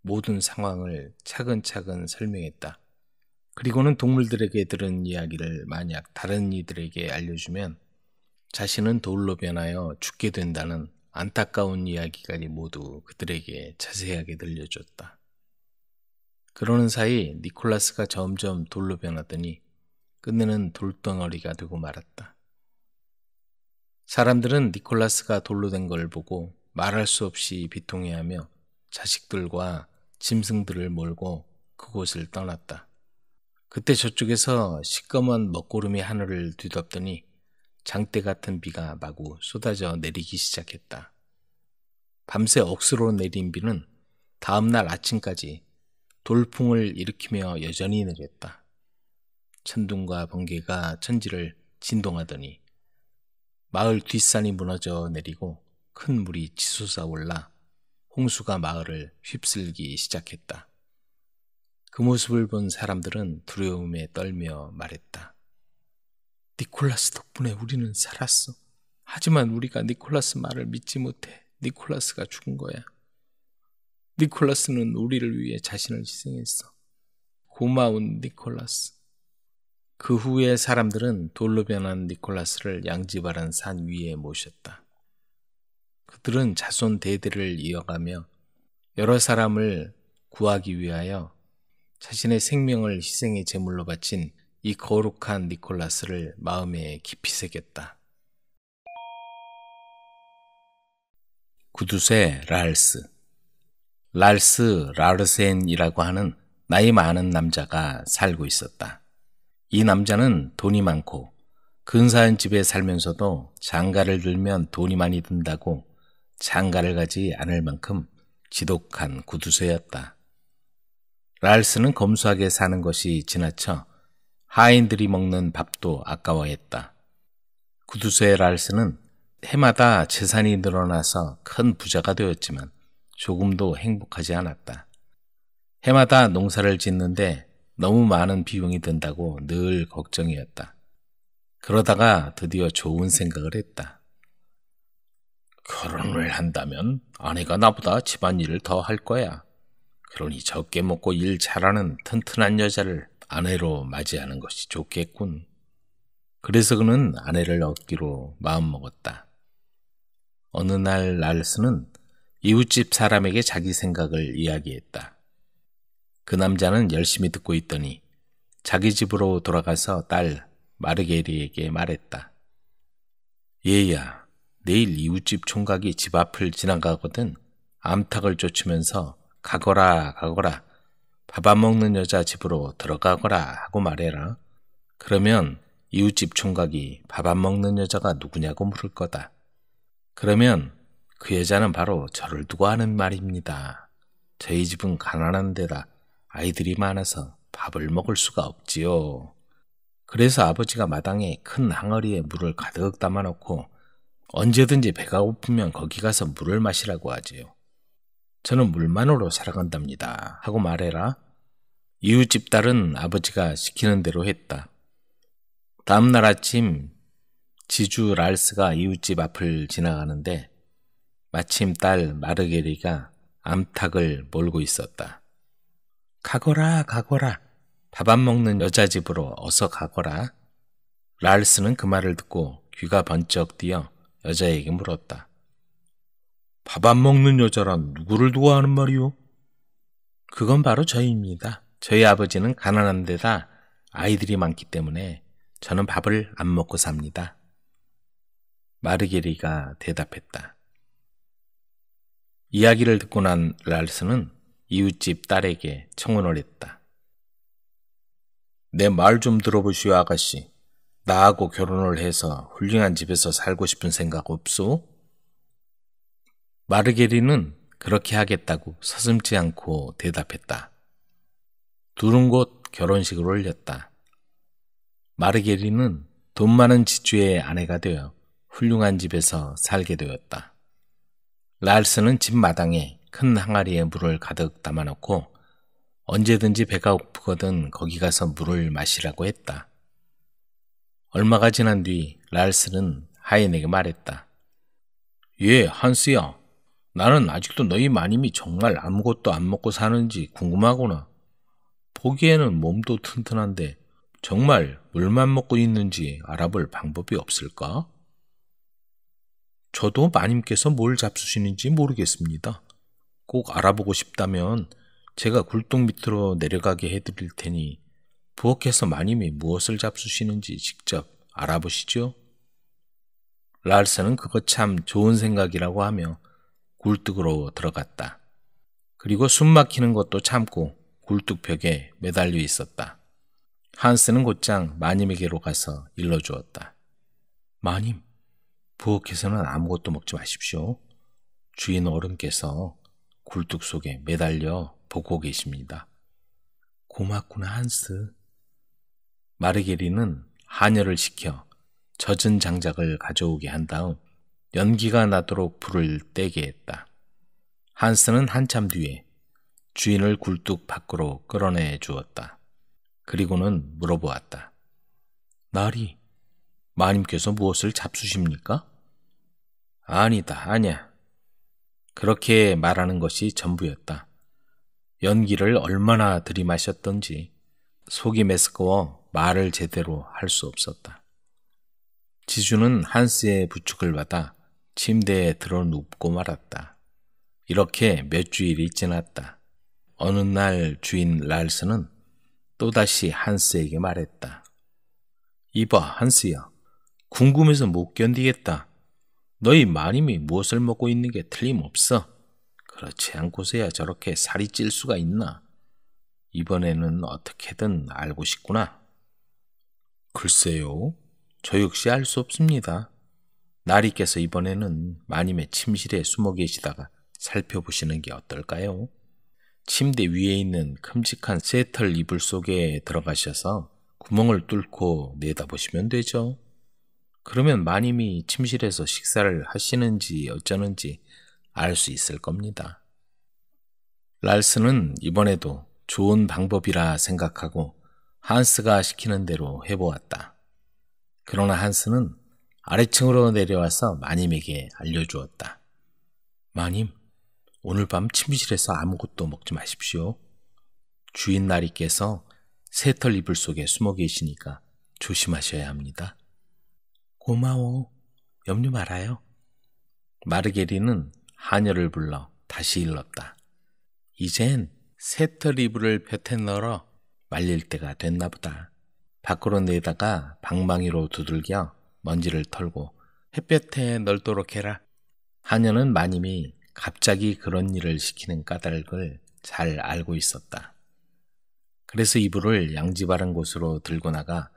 모든 상황을 차근차근 설명했다. 그리고는 동물들에게 들은 이야기를 만약 다른 이들에게 알려주면 자신은 돌로 변하여 죽게 된다는 안타까운 이야기까지 모두 그들에게 자세하게 들려줬다. 그러는 사이 니콜라스가 점점 돌로 변하더니 끝내는 돌덩어리가 되고 말았다. 사람들은 니콜라스가 돌로 된 걸 보고 말할 수 없이 비통해하며 자식들과 짐승들을 몰고 그곳을 떠났다. 그때 저쪽에서 시꺼먼 먹구름이 하늘을 뒤덮더니 장대 같은 비가 마구 쏟아져 내리기 시작했다. 밤새 억수로 내린 비는 다음날 아침까지 돌풍을 일으키며 여전히 내렸다. 천둥과 번개가 천지를 진동하더니 마을 뒷산이 무너져 내리고 큰 물이 치솟아 올라 홍수가 마을을 휩쓸기 시작했다. 그 모습을 본 사람들은 두려움에 떨며 말했다. 니콜라스 덕분에 우리는 살았어. 하지만 우리가 니콜라스 말을 믿지 못해 니콜라스가 죽은 거야. 니콜라스는 우리를 위해 자신을 희생했어. 고마운 니콜라스. 그 후에 사람들은 돌로 변한 니콜라스를 양지바른 산 위에 모셨다. 그들은 자손 대대를 이어가며 여러 사람을 구하기 위하여 자신의 생명을 희생의 제물로 바친 이 거룩한 니콜라스를 마음에 깊이 새겼다. 구두쇠 랄스 랄스 라르센이라고 하는 나이 많은 남자가 살고 있었다. 이 남자는 돈이 많고 근사한 집에 살면서도 장가를 들면 돈이 많이 든다고 장가를 가지 않을 만큼 지독한 구두쇠였다. 랄스는 검소하게 사는 것이 지나쳐 하인들이 먹는 밥도 아까워했다. 구두쇠 랄스는 해마다 재산이 늘어나서 큰 부자가 되었지만 조금도 행복하지 않았다. 해마다 농사를 짓는데 너무 많은 비용이 든다고 늘 걱정이었다. 그러다가 드디어 좋은 생각을 했다. 결혼을 한다면 아내가 나보다 집안일을 더 할 거야. 그러니 적게 먹고 일 잘하는 튼튼한 여자를 아내로 맞이하는 것이 좋겠군. 그래서 그는 아내를 얻기로 마음먹었다. 어느 날 랄스는 이웃집 사람에게 자기 생각을 이야기했다. 그 남자는 열심히 듣고 있더니 자기 집으로 돌아가서 딸 마르게리에게 말했다. 얘야, 내일 이웃집 총각이 집 앞을 지나가거든 암탉을 쫓으면서 가거라 가거라 밥안 먹는 여자 집으로 들어가거라 하고 말해라. 그러면 이웃집 총각이 밥 안 먹는 여자가 누구냐고 물을 거다. 그러면 그 여자는 바로 저를 두고 하는 말입니다. 저희 집은 가난한 데다 아이들이 많아서 밥을 먹을 수가 없지요. 그래서 아버지가 마당에 큰 항아리에 물을 가득 담아놓고 언제든지 배가 고프면 거기 가서 물을 마시라고 하지요. 저는 물만으로 살아간답니다. 하고 말해라. 이웃집 딸은 아버지가 시키는 대로 했다. 다음날 아침 지주 랄스가 이웃집 앞을 지나가는데 마침 딸 마르게리가 암탉을 몰고 있었다. 가거라, 가거라. 밥 안 먹는 여자 집으로 어서 가거라. 랄스는 그 말을 듣고 귀가 번쩍 뛰어 여자에게 물었다. 밥 안 먹는 여자란 누구를 도와하는 말이오? 그건 바로 저입니다. 저희 아버지는 가난한 데다 아이들이 많기 때문에 저는 밥을 안 먹고 삽니다. 마르게리가 대답했다. 이야기를 듣고 난 랄스는 이웃집 딸에게 청혼을 했다. 내 말 좀 들어보시오, 아가씨. 나하고 결혼을 해서 훌륭한 집에서 살고 싶은 생각 없소? 마르게리는 그렇게 하겠다고 서슴지 않고 대답했다. 두른 곳 결혼식을 올렸다. 마르게리는 돈 많은 지주의 아내가 되어 훌륭한 집에서 살게 되었다. 라 랄스는 집 마당에 큰 항아리에 물을 가득 담아놓고 언제든지 배가 고프거든 거기 가서 물을 마시라고 했다. 얼마가 지난 뒤라 랄스는 하인에게 말했다. 예, 한스야. 나는 아직도 너희 마님이 정말 아무것도 안 먹고 사는지 궁금하구나. 보기에는 몸도 튼튼한데 정말 물만 먹고 있는지 알아볼 방법이 없을까? 저도 마님께서 뭘 잡수시는지 모르겠습니다. 꼭 알아보고 싶다면 제가 굴뚝 밑으로 내려가게 해드릴 테니 부엌에서 마님이 무엇을 잡수시는지 직접 알아보시죠. 랄스는 그거 참 좋은 생각이라고 하며 굴뚝으로 들어갔다. 그리고 숨 막히는 것도 참고 굴뚝벽에 매달려 있었다. 한스는 곧장 마님에게로 가서 일러주었다. 마님, 부엌에서는 아무것도 먹지 마십시오. 주인 어른께서 굴뚝 속에 매달려 보고 계십니다. 고맙구나, 한스. 마르게리는 한열을 시켜 젖은 장작을 가져오게 한 다음 연기가 나도록 불을 떼게 했다. 한스는 한참 뒤에 주인을 굴뚝 밖으로 끌어내 주었다. 그리고는 물어보았다. 나리, 마님께서 무엇을 잡수십니까? 아니다, 아니야. 그렇게 말하는 것이 전부였다. 연기를 얼마나 들이마셨던지 속이 메스꺼워 말을 제대로 할 수 없었다. 지주는 한스의 부축을 받아 침대에 들어 눕고 말았다. 이렇게 몇 주일이 지났다. 어느 날 주인 랄스는 또다시 한스에게 말했다. 이봐, 한스야. 궁금해서 못 견디겠다. 너희 마님이 무엇을 먹고 있는 게 틀림없어. 그렇지 않고서야 저렇게 살이 찔 수가 있나? 이번에는 어떻게든 알고 싶구나. 글쎄요. 저 역시 알 수 없습니다. 나리께서 이번에는 마님의 침실에 숨어 계시다가 살펴보시는 게 어떨까요? 침대 위에 있는 큼직한 세털 이불 속에 들어가셔서 구멍을 뚫고 내다보시면 되죠. 그러면 마님이 침실에서 식사를 하시는지 어쩌는지 알 수 있을 겁니다. 랄스는 이번에도 좋은 방법이라 생각하고 한스가 시키는 대로 해보았다. 그러나 한스는 아래층으로 내려와서 마님에게 알려주었다. 마님, 오늘 밤 침실에서 아무것도 먹지 마십시오. 주인 나리께서 새털 이불 속에 숨어 계시니까 조심하셔야 합니다. 고마워. 염려 말아요. 마르게리는 하녀를 불러 다시 일렀다. 이젠 새털 이불을 볕에 널어 말릴 때가 됐나 보다. 밖으로 내다가 방망이로 두들겨 먼지를 털고 햇볕에 널도록 해라. 하녀는 마님이 갑자기 그런 일을 시키는 까닭을 잘 알고 있었다. 그래서 이불을 양지 바른 곳으로 들고 나가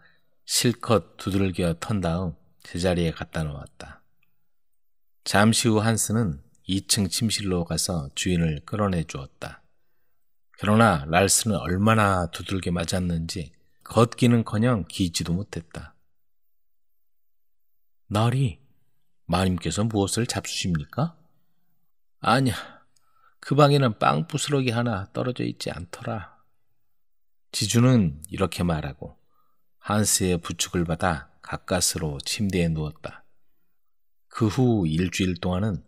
실컷 두들겨 턴 다음 제자리에 갖다 놓았다. 잠시 후 한스는 2층 침실로 가서 주인을 끌어내 주었다. 그러나 랄스는 얼마나 두들겨 맞았는지 걷기는커녕 기지도 못했다. 나리, 마님께서 무엇을 잡수십니까? 아니야. 그 방에는 빵 부스러기 하나 떨어져 있지 않더라. 지주는 이렇게 말하고 한스의 부축을 받아 가까스로 침대에 누웠다. 그 후 일주일 동안은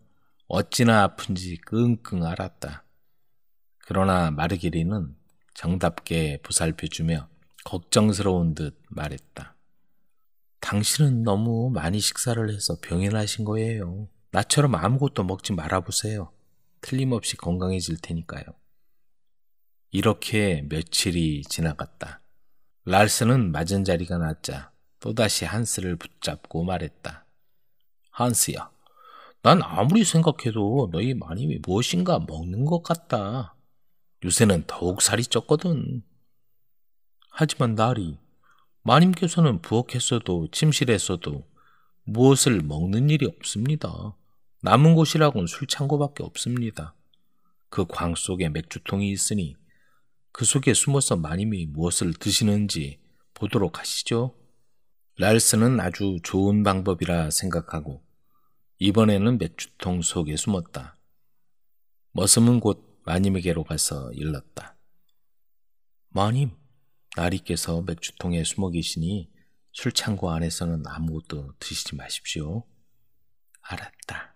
어찌나 아픈지 끙끙 앓았다. 그러나 마르게리는 정답게 보살펴주며 걱정스러운 듯 말했다. 당신은 너무 많이 식사를 해서 병이 나신 거예요. 나처럼 아무것도 먹지 말아보세요. 틀림없이 건강해질 테니까요. 이렇게 며칠이 지나갔다. 랄스는 맞은 자리가 낫자 또다시 한스를 붙잡고 말했다. 한스야, 난 아무리 생각해도 너희 마님이 무엇인가 먹는 것 같다. 요새는 더욱 살이 쪘거든. 하지만 나리, 마님께서는 부엌에서도 침실에서도 무엇을 먹는 일이 없습니다. 남은 곳이라곤 술창고밖에 없습니다. 그 광 속에 맥주통이 있으니 그 속에 숨어서 마님이 무엇을 드시는지 보도록 하시죠. 랄스는 아주 좋은 방법이라 생각하고 이번에는 맥주통 속에 숨었다. 머슴은 곧 마님에게로 가서 일렀다. 마님, 나리께서 맥주통에 숨어 계시니 술창고 안에서는 아무것도 드시지 마십시오. 알았다.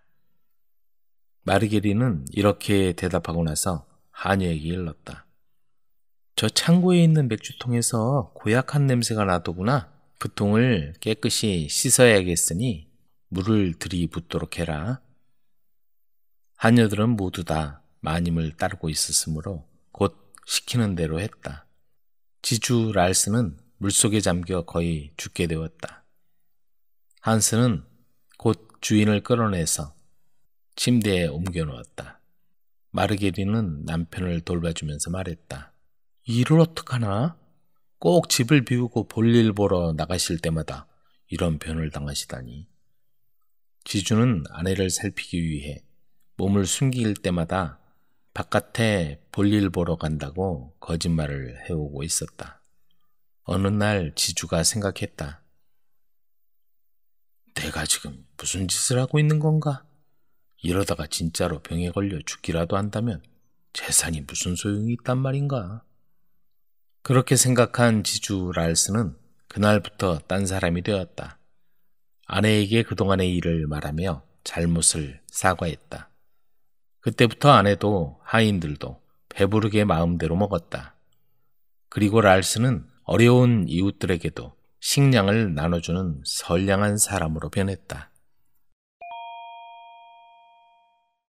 마르게리는 이렇게 대답하고 나서 하녀에게 일렀다. 저 창고에 있는 맥주통에서 고약한 냄새가 나더구나. 그 통을 깨끗이 씻어야겠으니 물을 들이붓도록 해라. 하녀들은 모두 다 마님을 따르고 있었으므로 곧 시키는 대로 했다. 지주 랄스는 물속에 잠겨 거의 죽게 되었다. 한스는 곧 주인을 끌어내서 침대에 옮겨 놓았다. 마르게리는 남편을 돌봐주면서 말했다. 일을 어떡하나? 꼭 집을 비우고 볼일 보러 나가실 때마다 이런 변을 당하시다니. 지주는 아내를 살피기 위해 몸을 숨길 때마다 바깥에 볼일 보러 간다고 거짓말을 해오고 있었다. 어느 날 지주가 생각했다. 내가 지금 무슨 짓을 하고 있는 건가? 이러다가 진짜로 병에 걸려 죽기라도 한다면 재산이 무슨 소용이 있단 말인가? 그렇게 생각한 지주 랄스는 그날부터 딴 사람이 되었다. 아내에게 그동안의 일을 말하며 잘못을 사과했다. 그때부터 아내도 하인들도 배부르게 마음대로 먹었다. 그리고 랄스는 어려운 이웃들에게도 식량을 나눠주는 선량한 사람으로 변했다.